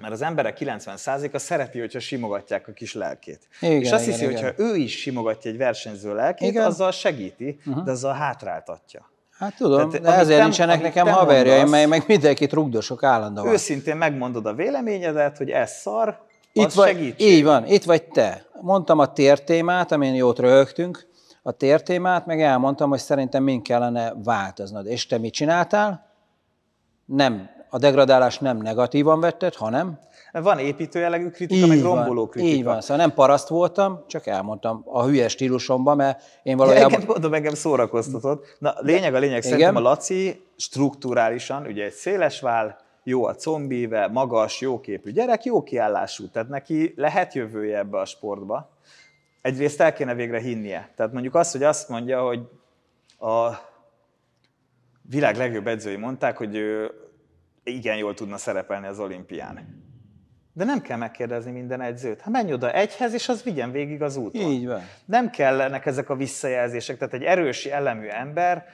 mert az emberek 90%-a szereti, hogyha simogatják a kis lelkét. Igen, és azt igen, hiszi, igen. hogyha ő is simogatja egy versenyző lelkét, igen. azzal segíti, uh-huh. de azzal hátráltatja. Hát tudom, Tehát, de ezért nem, nincsenek nekem haverjaim, mert meg mindenkit rugdosok állandóan. Őszintén megmondod a véleményedet, hogy ez szar, itt vagy, segítség. Így van, itt vagy te. Mondtam a tértémát, amin jót röhögtünk, a tértémát, meg elmondtam, hogy szerintem mind kellene változnod. És te mit csináltál? Nem, a degradálás nem negatívan vetted, hanem? Van építő jellegű kritika, így meg van, kritika. Így van, szóval nem paraszt voltam, csak elmondtam a hülyes stílusomban, mert én valójában... Ja, igen, mondom, engem szórakoztatott. Na, lényeg a lényeg, igen. szerintem a Laci strukturálisan, ugye egy széles vál, jó a combíve, magas, jóképű gyerek, jó kiállású, tehát neki lehet jövője ebbe a sportba egyrészt el kéne végre hinnie. Tehát mondjuk azt, hogy azt mondja, hogy a világ legjobb edzői mondták, hogy ő igen jól tudna szerepelni az olimpián. De nem kell megkérdezni minden edzőt. Hát menj oda egyhez, és az vigyen végig az úton. Így van. Nem kellenek ezek a visszajelzések. Tehát egy erős elemű ember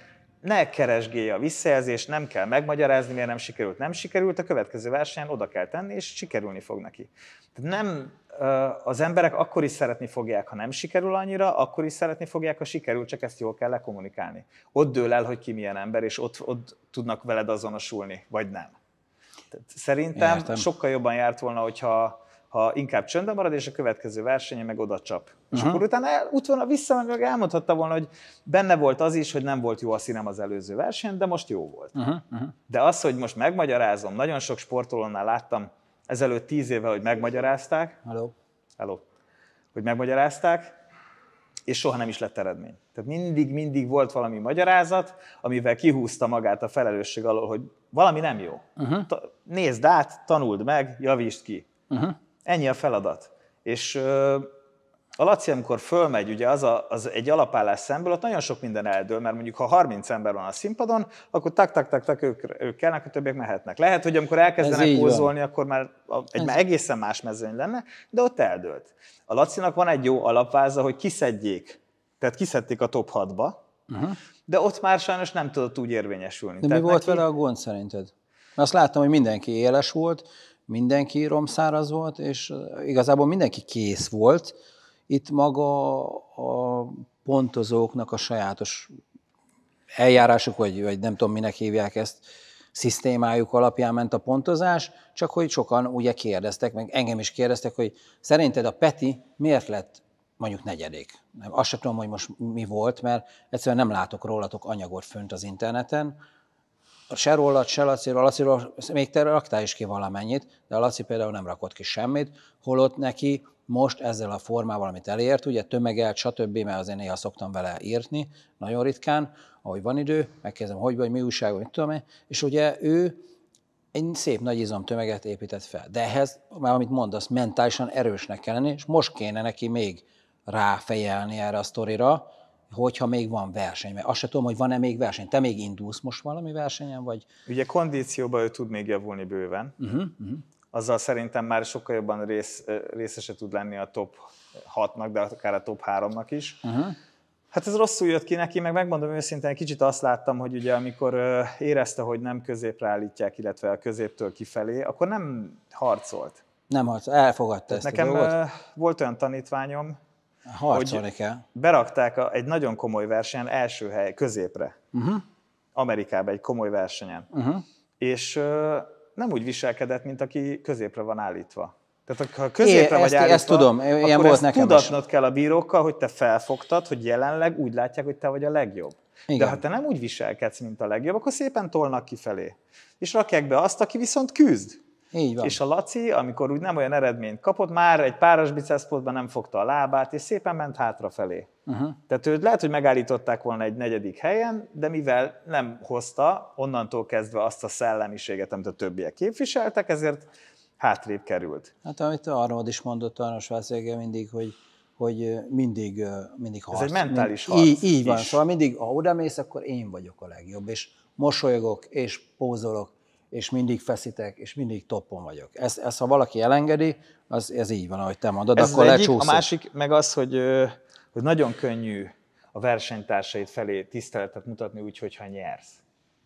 ne keresgélj a visszajelzést, nem kell megmagyarázni, miért nem sikerült. Nem sikerült, a következő versenyen oda kell tenni, és sikerülni fog neki. Tehát nem az emberek akkor is szeretni fogják, ha nem sikerül annyira, akkor is szeretni fogják, ha sikerül, csak ezt jól kell lekommunikálni. Ott dől el, hogy ki milyen ember, és ott, ott tudnak veled azonosulni, vagy nem. Tehát szerintem Értem. sokkal jobban járt volna, hogyha ha inkább csöndben marad, és a következő versenye meg oda csap. Uh-huh. És akkor utána el, utána vissza meg elmondhatta volna, hogy benne volt az is, hogy nem volt jó a színem az előző verseny, de most jó volt. Uh-huh. Uh-huh. De az, hogy most megmagyarázom, nagyon sok sportolónál láttam ezelőtt tíz éve, hogy megmagyarázták. Hello. Hello. Hogy megmagyarázták, és soha nem is lett eredmény. Tehát mindig, mindig volt valami magyarázat, amivel kihúzta magát a felelősség alól, hogy valami nem jó. Uh-huh. nézd át, tanuld meg, javítsd ki. Uh-huh. Ennyi a feladat. És a Laci, amikor fölmegy, ugye az, a, az egy alapállás szemből, ott nagyon sok minden eldől, mert mondjuk ha 30 ember van a színpadon, akkor tak tak tak, tak ők, ők kellnek, a többiek mehetnek. Lehet, hogy amikor elkezdenek húzolni, akkor már egy már egészen más mezőny lenne, de ott eldőlt. A Lacinak van egy jó alapváza, hogy kiszedjék, tehát kiszedték a top 6-ba, uh-huh. de ott már sajnos nem tudott úgy érvényesülni. De tehát mi volt neki... vele a gond szerinted? Mert azt láttam, hogy mindenki éles volt, mindenki romszáraz volt, és igazából mindenki kész volt. Itt maga a pontozóknak a sajátos eljárásuk, vagy, vagy nem tudom, minek hívják ezt, szisztémájuk alapján ment a pontozás, csak hogy sokan ugye kérdeztek, meg engem is kérdeztek, hogy szerinted a Peti miért lett mondjuk negyedik? Nem, azt sem tudom, hogy most mi volt, mert egyszerűen nem látok rólatok anyagot fönt az interneten, se rólad, se Laciról, Laciról még te raktál is ki valamennyit, de a Laci például nem rakott ki semmit, holott neki most ezzel a formával, amit elért, ugye tömegelt, stb., mert azért néha szoktam vele írni, nagyon ritkán, ahogy van idő, megkérdezem, hogy vagy, mi újság, mit tudom én, és ugye ő egy szép nagy izom tömeget épített fel. De ehhez, már amit mondasz, mentálisan erősnek kell lenni, és most kéne neki még ráfejelni erre a sztorira, hogyha még van verseny, mert azt se tudom, hogy van-e még verseny. Te még indulsz most valami versenyen, vagy? Ugye kondícióban ő tud még javulni bőven. Uh-huh, uh-huh. Azzal szerintem már sokkal jobban rész, részese tud lenni a top 6-nak, de akár a top 3-nak is. Uh-huh. Hát ez rosszul jött ki neki, meg megmondom őszintén, kicsit azt láttam, hogy ugye amikor érezte, hogy nem középre állítják, illetve a középtől kifelé, akkor nem harcolt. Nem harcolt, elfogadta ezt Nekem a volt olyan tanítványom, Harcolni kell. Berakták a, egy nagyon komoly versenyen első hely középre. Uh-huh. Amerikában egy komoly versenyen. Uh-huh. És ö, nem úgy viselkedett, mint aki középre van állítva. Tehát ha középre é, vagy ezt, állítva, ezt tudom, ilyen akkor volt ezt nekem tudatnod is. kell a bírókkal, hogy te felfogtad, hogy jelenleg úgy látják, hogy te vagy a legjobb. Igen. De ha te nem úgy viselkedsz, mint a legjobb, akkor szépen tolnak kifelé. És rakják be azt, aki viszont küzd. Így van. És a Laci, amikor úgy nem olyan eredményt kapott, már egy páros bicepszpotban nem fogta a lábát, és szépen ment hátrafelé. Uh-huh. Tehát őt lehet, hogy megállították volna egy negyedik helyen, de mivel nem hozta, onnantól kezdve azt a szellemiséget, amit a többiek képviseltek, ezért hátrébb került. Hát amit Arnold is mondott, Arnold Schwarzenegger mindig, hogy hogy mindig, mindig harc. Ez egy mentális harc így, így van, is. szóval mindig, ha odamész, akkor én vagyok a legjobb, és mosolyogok és pózolok, és mindig feszítek, és mindig toppon vagyok. Ezt, ezt ha valaki elengedi, az, ez így van, ahogy te mondod, ez akkor egyik, A másik meg az, hogy, hogy nagyon könnyű a versenytársait felé tiszteletet mutatni úgy, hogyha nyersz.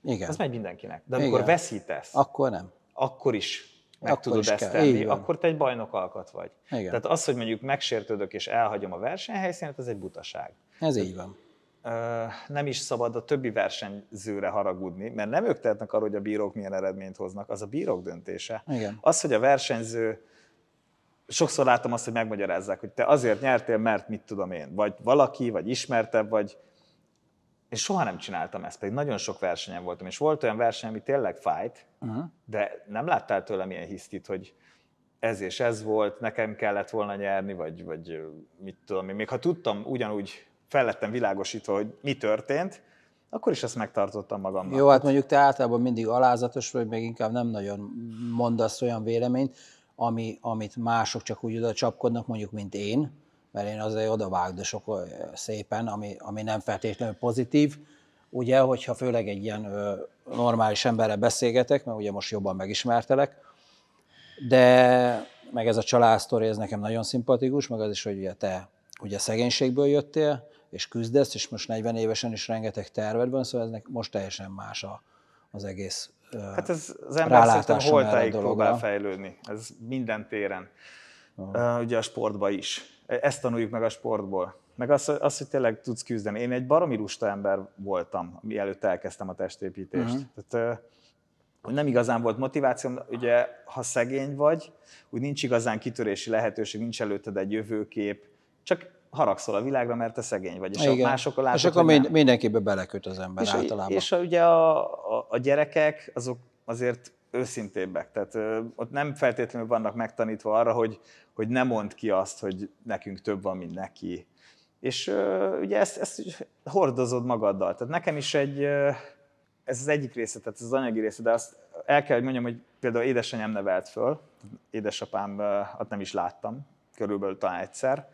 Igen. Ez megy mindenkinek. De amikor Igen. veszítesz, akkor nem. Akkor is meg akkor tudod is ezt kell. tenni, akkor te egy bajnok alkat vagy. Igen. Tehát az, hogy mondjuk megsértődök és elhagyom a versenyhelyszínet, az egy butaság. Ez Tehát így van nem is szabad a többi versenyzőre haragudni, mert nem ők tehetnek arra, hogy a bírók milyen eredményt hoznak, az a bírók döntése. Igen. Az, hogy a versenyző sokszor látom azt, hogy megmagyarázzák, hogy te azért nyertél, mert mit tudom én, vagy valaki, vagy ismertebb, vagy... Én soha nem csináltam ezt, pedig nagyon sok versenyen voltam, és volt olyan verseny, ami tényleg fájt, uh-huh. de nem láttál tőlem ilyen hisztit, hogy ez és ez volt, nekem kellett volna nyerni, vagy, vagy mit tudom én. Még ha tudtam ugyanúgy felettem világosítva, hogy mi történt, akkor is ezt megtartottam magamnak. Jó, hát mondjuk te általában mindig alázatos vagy, meg inkább nem nagyon mondasz olyan véleményt, ami, amit mások csak úgy oda csapkodnak, mondjuk, mint én, mert én azért vágdosok szépen, ami, ami nem feltétlenül pozitív. Ugye, hogyha főleg egy ilyen ö, normális emberrel beszélgetek, mert ugye most jobban megismertelek, de meg ez a családsztori, ez nekem nagyon szimpatikus, meg az is, hogy ugye te ugye szegénységből jöttél, és küzdesz, és most 40 évesen is rengeteg terved van, szóval ez most teljesen más a, az egész Hát ez az ember szerintem holtáig próbál fejlődni, ez minden téren. Uh-huh. Ugye a sportba is. E, ezt tanuljuk meg a sportból. Meg azt, az, hogy tényleg tudsz küzdeni. Én egy baromi lusta ember voltam, mielőtt elkezdtem a testépítést. Uh-huh. Tehát, nem igazán volt motivációm, ugye ha szegény vagy, úgy nincs igazán kitörési lehetőség, nincs előtted egy jövőkép, csak haragszol a világra, mert te szegény vagy, és Igen. a mások látod, És akkor mind, mindenkibe beleköt az ember és, általában. És a, ugye a, a, a gyerekek, azok azért őszintébbek. Tehát ö, ott nem feltétlenül vannak megtanítva arra, hogy, hogy ne mondd ki azt, hogy nekünk több van, mint neki. És ö, ugye ezt, ezt hordozod magaddal. Tehát nekem is egy, ö, ez az egyik része, tehát ez az anyagi része, de azt el kell, hogy mondjam, hogy például édesanyám nevelt föl, édesapám, ott hát nem is láttam, körülbelül talán egyszer,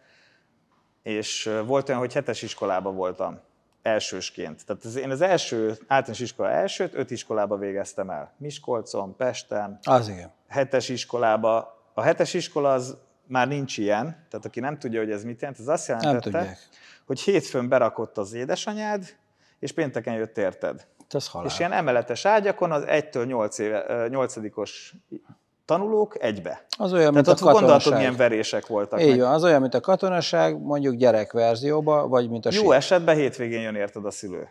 és volt olyan, hogy hetes iskolába voltam, elsősként. Tehát az, én az első, általános iskola elsőt öt iskolába végeztem el. Miskolcon, Pesten. Az igen. Hetes iskolába. A hetes iskola az már nincs ilyen, tehát aki nem tudja, hogy ez mit jelent, az azt jelentette, hogy hétfőn berakott az édesanyád, és pénteken jött érted. Hát ez halál. És ilyen emeletes ágyakon az 1-től 8 éve, 8-os tanulók egybe. Az olyan, Tehát mint ott a katonaság. Gondolatod, milyen verések voltak. Így van, az olyan, mint a katonaság, mondjuk gyerekverzióba, vagy mint a Jó sík. esetben hétvégén jön érted a szülő.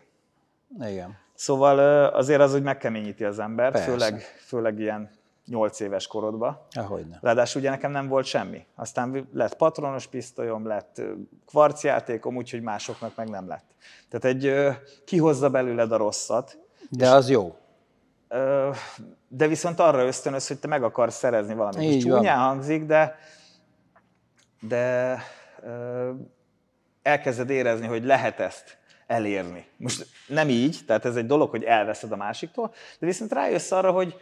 Igen. Szóval azért az hogy megkeményíti az embert, főleg, főleg ilyen 8 éves korodba. Ahogyne. Ráadásul ugye nekem nem volt semmi. Aztán lett patronos pisztolyom, lett kvarcjátékom, úgyhogy másoknak meg nem lett. Tehát egy kihozza belőled a rosszat. De az jó de viszont arra ösztönöz, hogy te meg akarsz szerezni valamit. Így csúnyán hangzik, de, de elkezded érezni, hogy lehet ezt elérni. Most nem így, tehát ez egy dolog, hogy elveszed a másiktól, de viszont rájössz arra, hogy,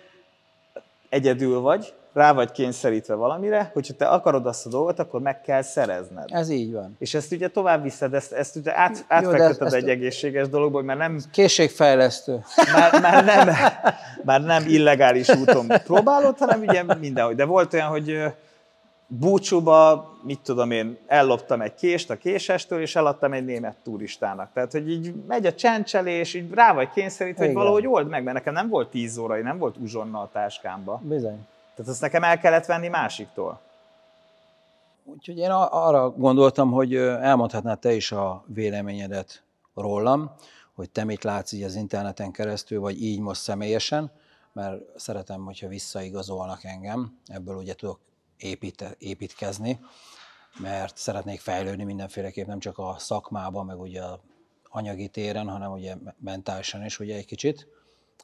egyedül vagy, rá vagy kényszerítve valamire, hogyha te akarod azt a dolgot, akkor meg kell szerezned. Ez így van. És ezt ugye tovább viszed, ezt, ezt ugye át, átfekteted ez, egy egészséges dologba, mert nem... Készségfejlesztő. Már, már, nem, már nem illegális úton próbálod, hanem ugye mindenhogy. De volt olyan, hogy búcsúba, mit tudom én, elloptam egy kést a késestől, és eladtam egy német turistának. Tehát, hogy így megy a csendcselés, így rá vagy kényszerít, hogy valahogy old meg, mert nekem nem volt 10 óra, nem volt uzsonna a táskámba. Bizony. Tehát azt nekem el kellett venni másiktól. Úgyhogy én arra gondoltam, hogy elmondhatnád te is a véleményedet rólam, hogy te mit látsz így az interneten keresztül, vagy így most személyesen, mert szeretem, hogyha visszaigazolnak engem, ebből ugye tudok épít, építkezni, mert szeretnék fejlődni mindenféleképp, nem csak a szakmában, meg ugye a anyagi téren, hanem ugye mentálisan is ugye egy kicsit,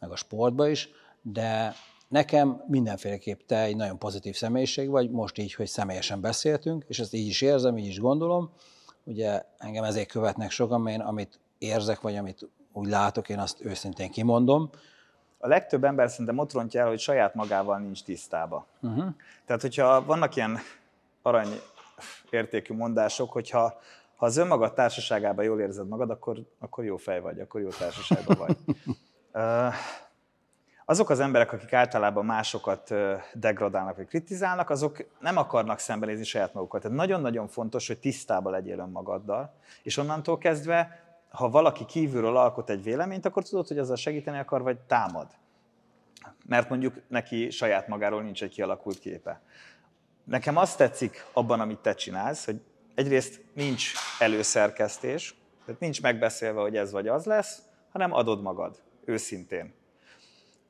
meg a sportba is, de nekem mindenféleképp te egy nagyon pozitív személyiség vagy, most így, hogy személyesen beszéltünk, és ezt így is érzem, így is gondolom, ugye engem ezért követnek sokan, mert én amit érzek, vagy amit úgy látok, én azt őszintén kimondom, a legtöbb ember szerintem ott rontja el, hogy saját magával nincs tisztába. Uh-huh. Tehát, hogyha vannak ilyen arany értékű mondások, hogyha ha az önmagad társaságában jól érzed magad, akkor, akkor jó fej vagy, akkor jó társaságban vagy. azok az emberek, akik általában másokat degradálnak vagy kritizálnak, azok nem akarnak szembenézni saját magukat. Tehát nagyon-nagyon fontos, hogy tisztában legyél önmagaddal, és onnantól kezdve ha valaki kívülről alkot egy véleményt, akkor tudod, hogy ezzel segíteni akar, vagy támad. Mert mondjuk neki saját magáról nincs egy kialakult képe. Nekem azt tetszik abban, amit te csinálsz, hogy egyrészt nincs előszerkesztés, tehát nincs megbeszélve, hogy ez vagy az lesz, hanem adod magad, őszintén.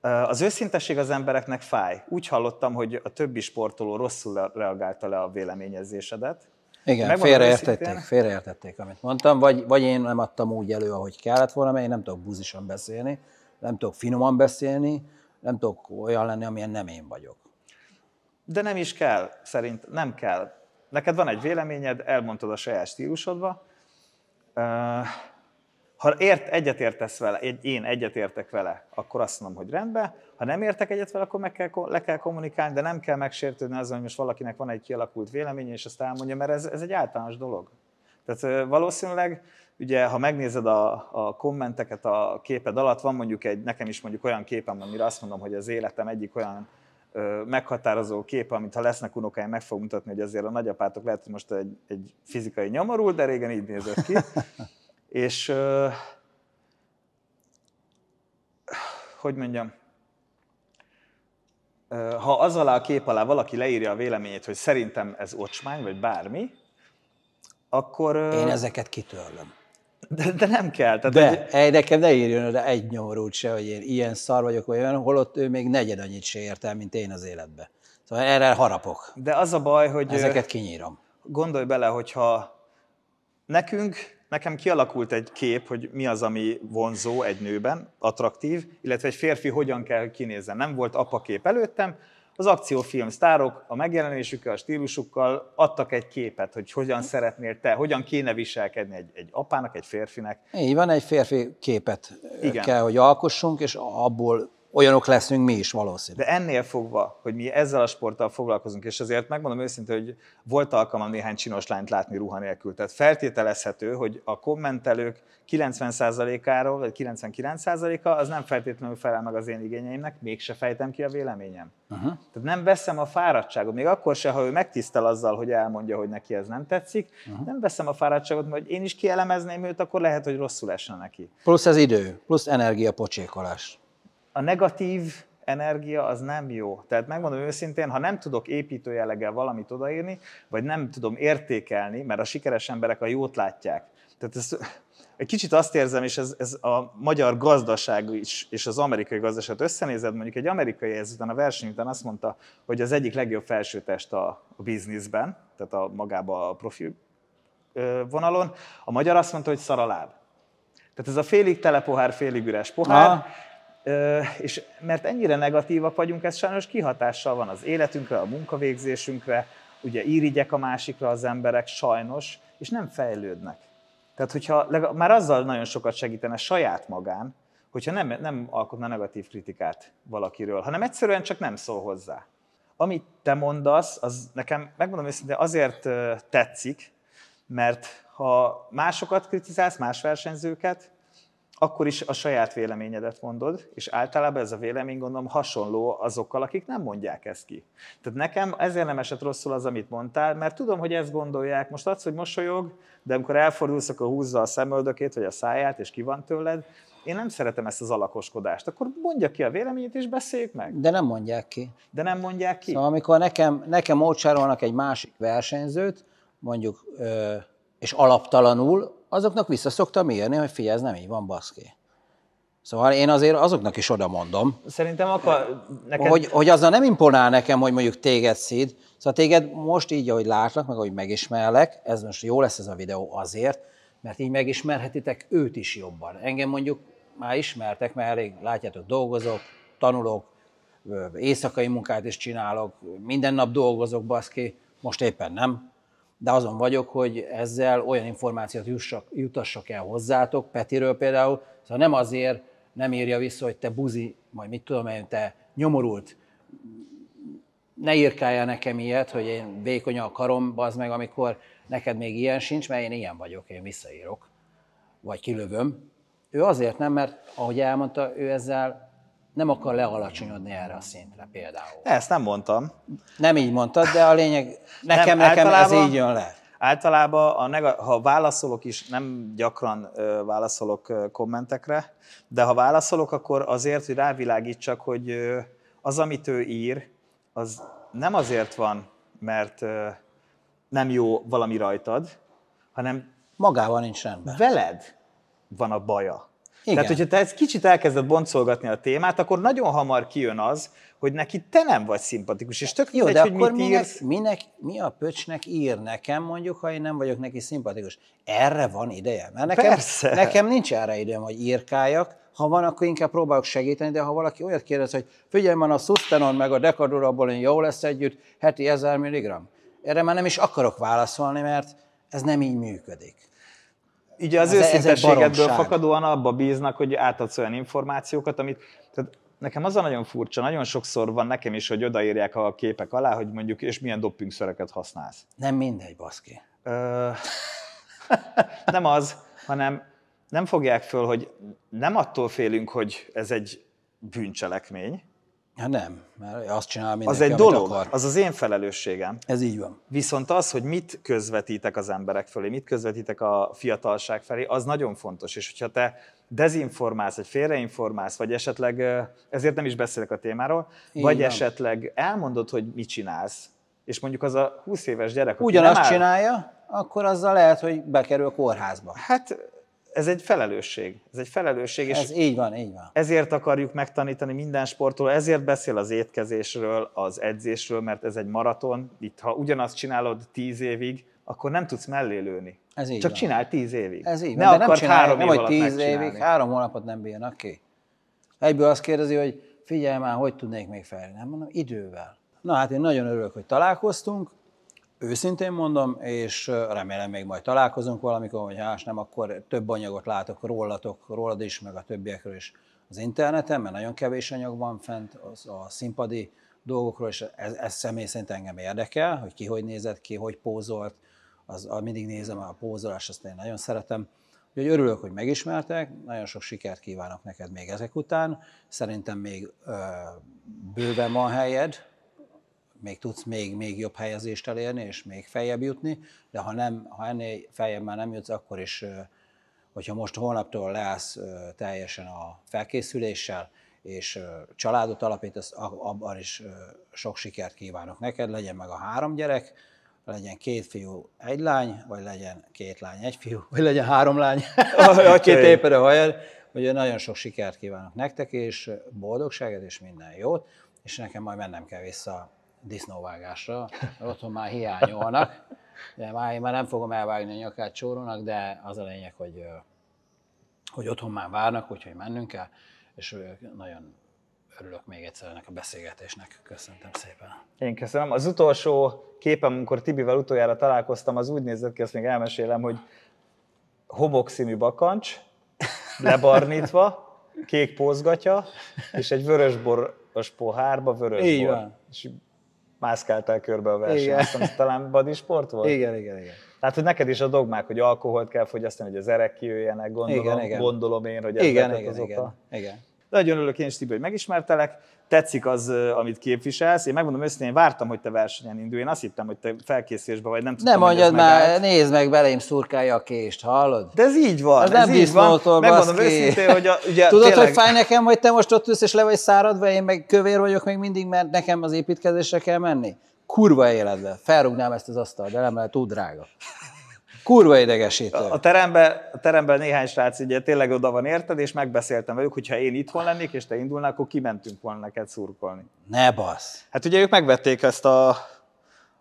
Az őszintesség az embereknek fáj. Úgy hallottam, hogy a többi sportoló rosszul reagálta le a véleményezésedet, igen, félreértették, félreértették, amit mondtam, vagy, vagy én nem adtam úgy elő, ahogy kellett volna, mert én nem tudok buzisan beszélni, nem tudok finoman beszélni, nem tudok olyan lenni, amilyen nem én vagyok. De nem is kell, szerint nem kell. Neked van egy véleményed, elmondtad a saját stílusodba, ha ért, egyetértesz vele, egy, én egyetértek vele, akkor azt mondom, hogy rendben. Ha nem értek egyet vele, akkor meg kell, le kell kommunikálni, de nem kell megsértődni azon, hogy most valakinek van egy kialakult véleménye, és azt elmondja, mert ez, ez egy általános dolog. Tehát valószínűleg, ugye, ha megnézed a, a kommenteket a képed alatt, van mondjuk egy, nekem is mondjuk olyan képem, amire azt mondom, hogy az életem egyik olyan ö, meghatározó kép, amit ha lesznek unokáim, meg fog mutatni, hogy azért a nagyapátok lehet, hogy most egy, egy fizikai nyomorul, de régen így nézett ki. És hogy mondjam, ha az alá a kép alá valaki leírja a véleményét, hogy szerintem ez ocsmány, vagy bármi, akkor... Én ezeket kitörlöm. De, de nem kell. Tehát de, egy... Hogy... nekem ne írjon oda egy nyomorút se, hogy én ilyen szar vagyok, vagy olyan, holott ő még negyed annyit se ért el, mint én az életbe. Szóval erre harapok. De az a baj, hogy... Ezeket kinyírom. Gondolj bele, hogyha nekünk Nekem kialakult egy kép, hogy mi az, ami vonzó egy nőben, attraktív, illetve egy férfi hogyan kell kinézzen. Nem volt apakép előttem, az akciófilm sztárok a megjelenésükkel, a stílusukkal adtak egy képet, hogy hogyan szeretnél te, hogyan kéne viselkedni egy, egy apának, egy férfinek. Így van, egy férfi képet Igen. kell, hogy alkossunk, és abból olyanok leszünk mi is valószínű. De ennél fogva, hogy mi ezzel a sporttal foglalkozunk, és azért megmondom őszintén, hogy volt alkalmam néhány csinos lányt látni ruha nélkül. Tehát feltételezhető, hogy a kommentelők 90%-áról, vagy 99%-a az nem feltétlenül felel meg az én igényeimnek, mégse fejtem ki a véleményem. Uh-huh. Tehát nem veszem a fáradtságot, még akkor se, ha ő megtisztel azzal, hogy elmondja, hogy neki ez nem tetszik, uh-huh. nem veszem a fáradtságot, mert hogy én is kielemezném őt, akkor lehet, hogy rosszul esne neki. Plusz ez idő, plusz energiapocsékolás a negatív energia az nem jó. Tehát megmondom őszintén, ha nem tudok építő jelleggel valamit odaírni, vagy nem tudom értékelni, mert a sikeres emberek a jót látják. Tehát ez, egy kicsit azt érzem, és ez, ez a magyar gazdaság is, és az amerikai gazdaságot összenézed, mondjuk egy amerikai ezután a verseny után azt mondta, hogy az egyik legjobb felsőtest a, a bizniszben, tehát a magába a profi vonalon, a magyar azt mondta, hogy szaraláb. Tehát ez a félig tele pohár, félig üres pohár, Aha. És mert ennyire negatívak vagyunk, ez sajnos kihatással van az életünkre, a munkavégzésünkre, ugye irigyek a másikra az emberek, sajnos, és nem fejlődnek. Tehát, hogyha legalább, már azzal nagyon sokat segítene saját magán, hogyha nem, nem alkotna negatív kritikát valakiről, hanem egyszerűen csak nem szól hozzá. Amit te mondasz, az nekem, megmondom őszintén, azért tetszik, mert ha másokat kritizálsz, más versenyzőket, akkor is a saját véleményedet mondod, és általában ez a vélemény gondolom hasonló azokkal, akik nem mondják ezt ki. Tehát nekem ezért nem esett rosszul az, amit mondtál, mert tudom, hogy ezt gondolják, most adsz, hogy mosolyog, de amikor elfordulsz, akkor húzza a szemöldökét, vagy a száját, és ki van tőled, én nem szeretem ezt az alakoskodást, akkor mondja ki a véleményét, és beszéljük meg. De nem mondják ki. De nem mondják ki. Szóval amikor nekem, nekem ócsárolnak egy másik versenyzőt, mondjuk, és alaptalanul, azoknak vissza szoktam írni, hogy figyelj, ez nem így van, baszki. Szóval én azért azoknak is oda mondom. Szerintem akkor eh, neked... Hogy, hogy azzal nem imponál nekem, hogy mondjuk téged szíd. Szóval téged most így, ahogy látlak, meg ahogy megismerlek, ez most jó lesz ez a videó azért, mert így megismerhetitek őt is jobban. Engem mondjuk már ismertek, mert elég látjátok, dolgozok, tanulok, éjszakai munkát is csinálok, minden nap dolgozok, baszki, most éppen nem, de azon vagyok, hogy ezzel olyan információt jussak, jutassak el hozzátok, Petiről például, szóval nem azért nem írja vissza, hogy te buzi, majd mit tudom én, te nyomorult, ne írkálja nekem ilyet, hogy én vékony a karom, az meg, amikor neked még ilyen sincs, mert én ilyen vagyok, én visszaírok, vagy kilövöm. Ő azért nem, mert ahogy elmondta, ő ezzel nem akar lealacsonyodni erre a szintre például. Ezt nem mondtam. Nem így mondtad, de a lényeg, nekem, nem, nekem ez így jön le. Általában, a nega- ha válaszolok is, nem gyakran ö, válaszolok ö, kommentekre, de ha válaszolok, akkor azért, hogy rávilágítsak, hogy ö, az, amit ő ír, az nem azért van, mert ö, nem jó valami rajtad, hanem... Magával nincs rendben. Veled van a baja. Igen. Tehát, hogyha te egy kicsit elkezded boncolgatni a témát, akkor nagyon hamar kijön az, hogy neki te nem vagy szimpatikus, és tök Jó, de egy, akkor mit minek, írsz. Minek, mi a pöcsnek ír nekem, mondjuk, ha én nem vagyok neki szimpatikus? Erre van ideje? Mert nekem, Persze. nekem nincs erre időm, hogy írkáljak, ha van, akkor inkább próbálok segíteni, de ha valaki olyat kérdez, hogy figyelj, van a Sustenon meg a Decador, én jó lesz együtt, heti 1000 mg. Erre már nem is akarok válaszolni, mert ez nem így működik. Ugye az, az őszinteségedből fakadóan abba bíznak, hogy átadsz olyan információkat, amit... Tehát nekem az a nagyon furcsa, nagyon sokszor van nekem is, hogy odaírják a képek alá, hogy mondjuk, és milyen doppingszereket használsz. Nem mindegy, baszki. Ö, nem az, hanem nem fogják föl, hogy nem attól félünk, hogy ez egy bűncselekmény, Hát nem, mert azt csinál mindenki, Az egy dolog, akar. az az én felelősségem. Ez így van. Viszont az, hogy mit közvetítek az emberek felé, mit közvetítek a fiatalság felé, az nagyon fontos. És hogyha te dezinformálsz, vagy félreinformálsz, vagy esetleg, ezért nem is beszélek a témáról, így vagy van. esetleg elmondod, hogy mit csinálsz, és mondjuk az a 20 éves gyerek, Ugyanazt nem áll... csinálja, akkor azzal lehet, hogy bekerül a kórházba. Hát ez egy felelősség. Ez egy felelősség. És ez így van, így van. Ezért akarjuk megtanítani minden sportoló, ezért beszél az étkezésről, az edzésről, mert ez egy maraton. Itt, ha ugyanazt csinálod tíz évig, akkor nem tudsz mellélőni. Ez így Csak van. csinál tíz évig. Ez így van. Ne de nem csinálj, három nem, év hogy tíz évig, három hónapot nem bírnak ki. Egyből azt kérdezi, hogy figyelj már, hogy tudnék még fejlődni. Nem mondom, idővel. Na hát én nagyon örülök, hogy találkoztunk, Őszintén mondom, és remélem még majd találkozunk valamikor, hogy hát nem, akkor több anyagot látok rólatok, rólad is, meg a többiekről is az interneten, mert nagyon kevés anyag van fent az, a színpadi dolgokról, és ez, ez személy szerint engem érdekel, hogy ki hogy nézett ki, hogy pózolt, az, mindig nézem a pózolást, azt én nagyon szeretem. Úgyhogy örülök, hogy megismertek, nagyon sok sikert kívánok neked még ezek után. Szerintem még ö, bőven van helyed, még tudsz még, még jobb helyezést elérni, és még feljebb jutni, de ha, nem, ha ennél feljebb már nem jutsz, akkor is, hogyha most holnaptól leállsz teljesen a felkészüléssel, és családot alapítasz, abban is sok sikert kívánok neked, legyen meg a három gyerek, legyen két fiú, egy lány, vagy legyen két lány, egy fiú, vagy legyen három lány, aki éppen a hajad, hogy nagyon sok sikert kívánok nektek, és boldogságot, és minden jót, és nekem majd mennem kell vissza disznóvágásra, mert otthon már hiányolnak. De már én már nem fogom elvágni a nyakát csórónak, de az a lényeg, hogy, hogy otthon már várnak, úgyhogy mennünk kell, és nagyon örülök még egyszer ennek a beszélgetésnek. Köszöntöm szépen. Én köszönöm. Az utolsó képem, amikor Tibivel utoljára találkoztam, az úgy nézett ki, azt még elmesélem, hogy homokszínű bakancs, lebarnítva, kék pózgatja, és egy vörösboros pohárba vörösbor. Így van. És mászkáltál körbe a versenyen, aztán talán badisport volt? Igen, igen, igen. Tehát, hogy neked is a dogmák, hogy alkoholt kell fogyasztani, hogy az erek kijöjjenek, gondolom, igen, igen. gondolom én, hogy ez igen, igen, az igen, igen. Nagyon örülök én is, Tibi, hogy megismertelek, tetszik az, amit képviselsz. Én megmondom őszintén, én vártam, hogy te versenyen indulj, én azt hittem, hogy te felkészülésben vagy, nem tudom, Nem mondjad már, megállt. nézd meg, belém szurkálja a kést, hallod? De ez így van, ez, ez nem így van. Megmondom baszki. őszintén, hogy a, ugye, Tudod, tényleg... hogy fáj nekem, hogy te most ott ülsz és le vagy száradva, én meg kövér vagyok még mindig, mert nekem az építkezésre kell menni? Kurva életbe, felrúgnám ezt az asztalt, de nem lehet túl drága. Kurva idegesítő. A teremben, a teremben néhány srác ugye tényleg oda van érted, és megbeszéltem velük, hogy ha én itthon lennék, és te indulnál, akkor kimentünk volna neked szurkolni. Ne basz. Hát ugye ők megvették ezt a,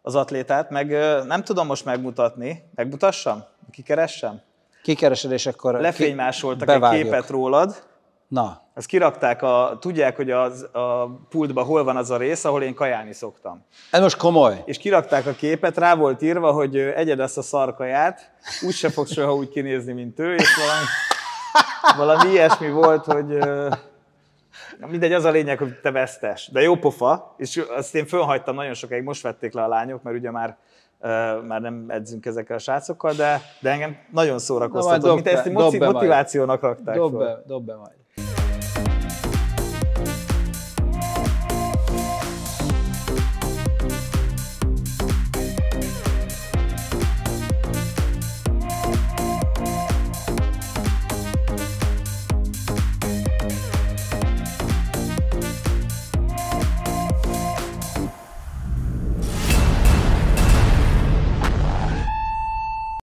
az atlétát, meg nem tudom most megmutatni. Megmutassam? Kikeressem? Kikeresed, és akkor Lefénymásoltak ki... egy képet rólad. Na. Ezt kirakták, a, tudják, hogy az, a pultban hol van az a rész, ahol én kajálni szoktam. Ez most komoly. És kirakták a képet, rá volt írva, hogy egyed ezt a szarkaját, úgy se fog soha úgy kinézni, mint ő, és valami, valami ilyesmi volt, hogy mindegy, az a lényeg, hogy te vesztes. De jó pofa, és azt én fölhagytam nagyon sokáig, most vették le a lányok, mert ugye már már nem edzünk ezekkel a srácokkal, de, de engem nagyon szórakoztatott, mint ezt motivációnak rakták dob be, dob be majd.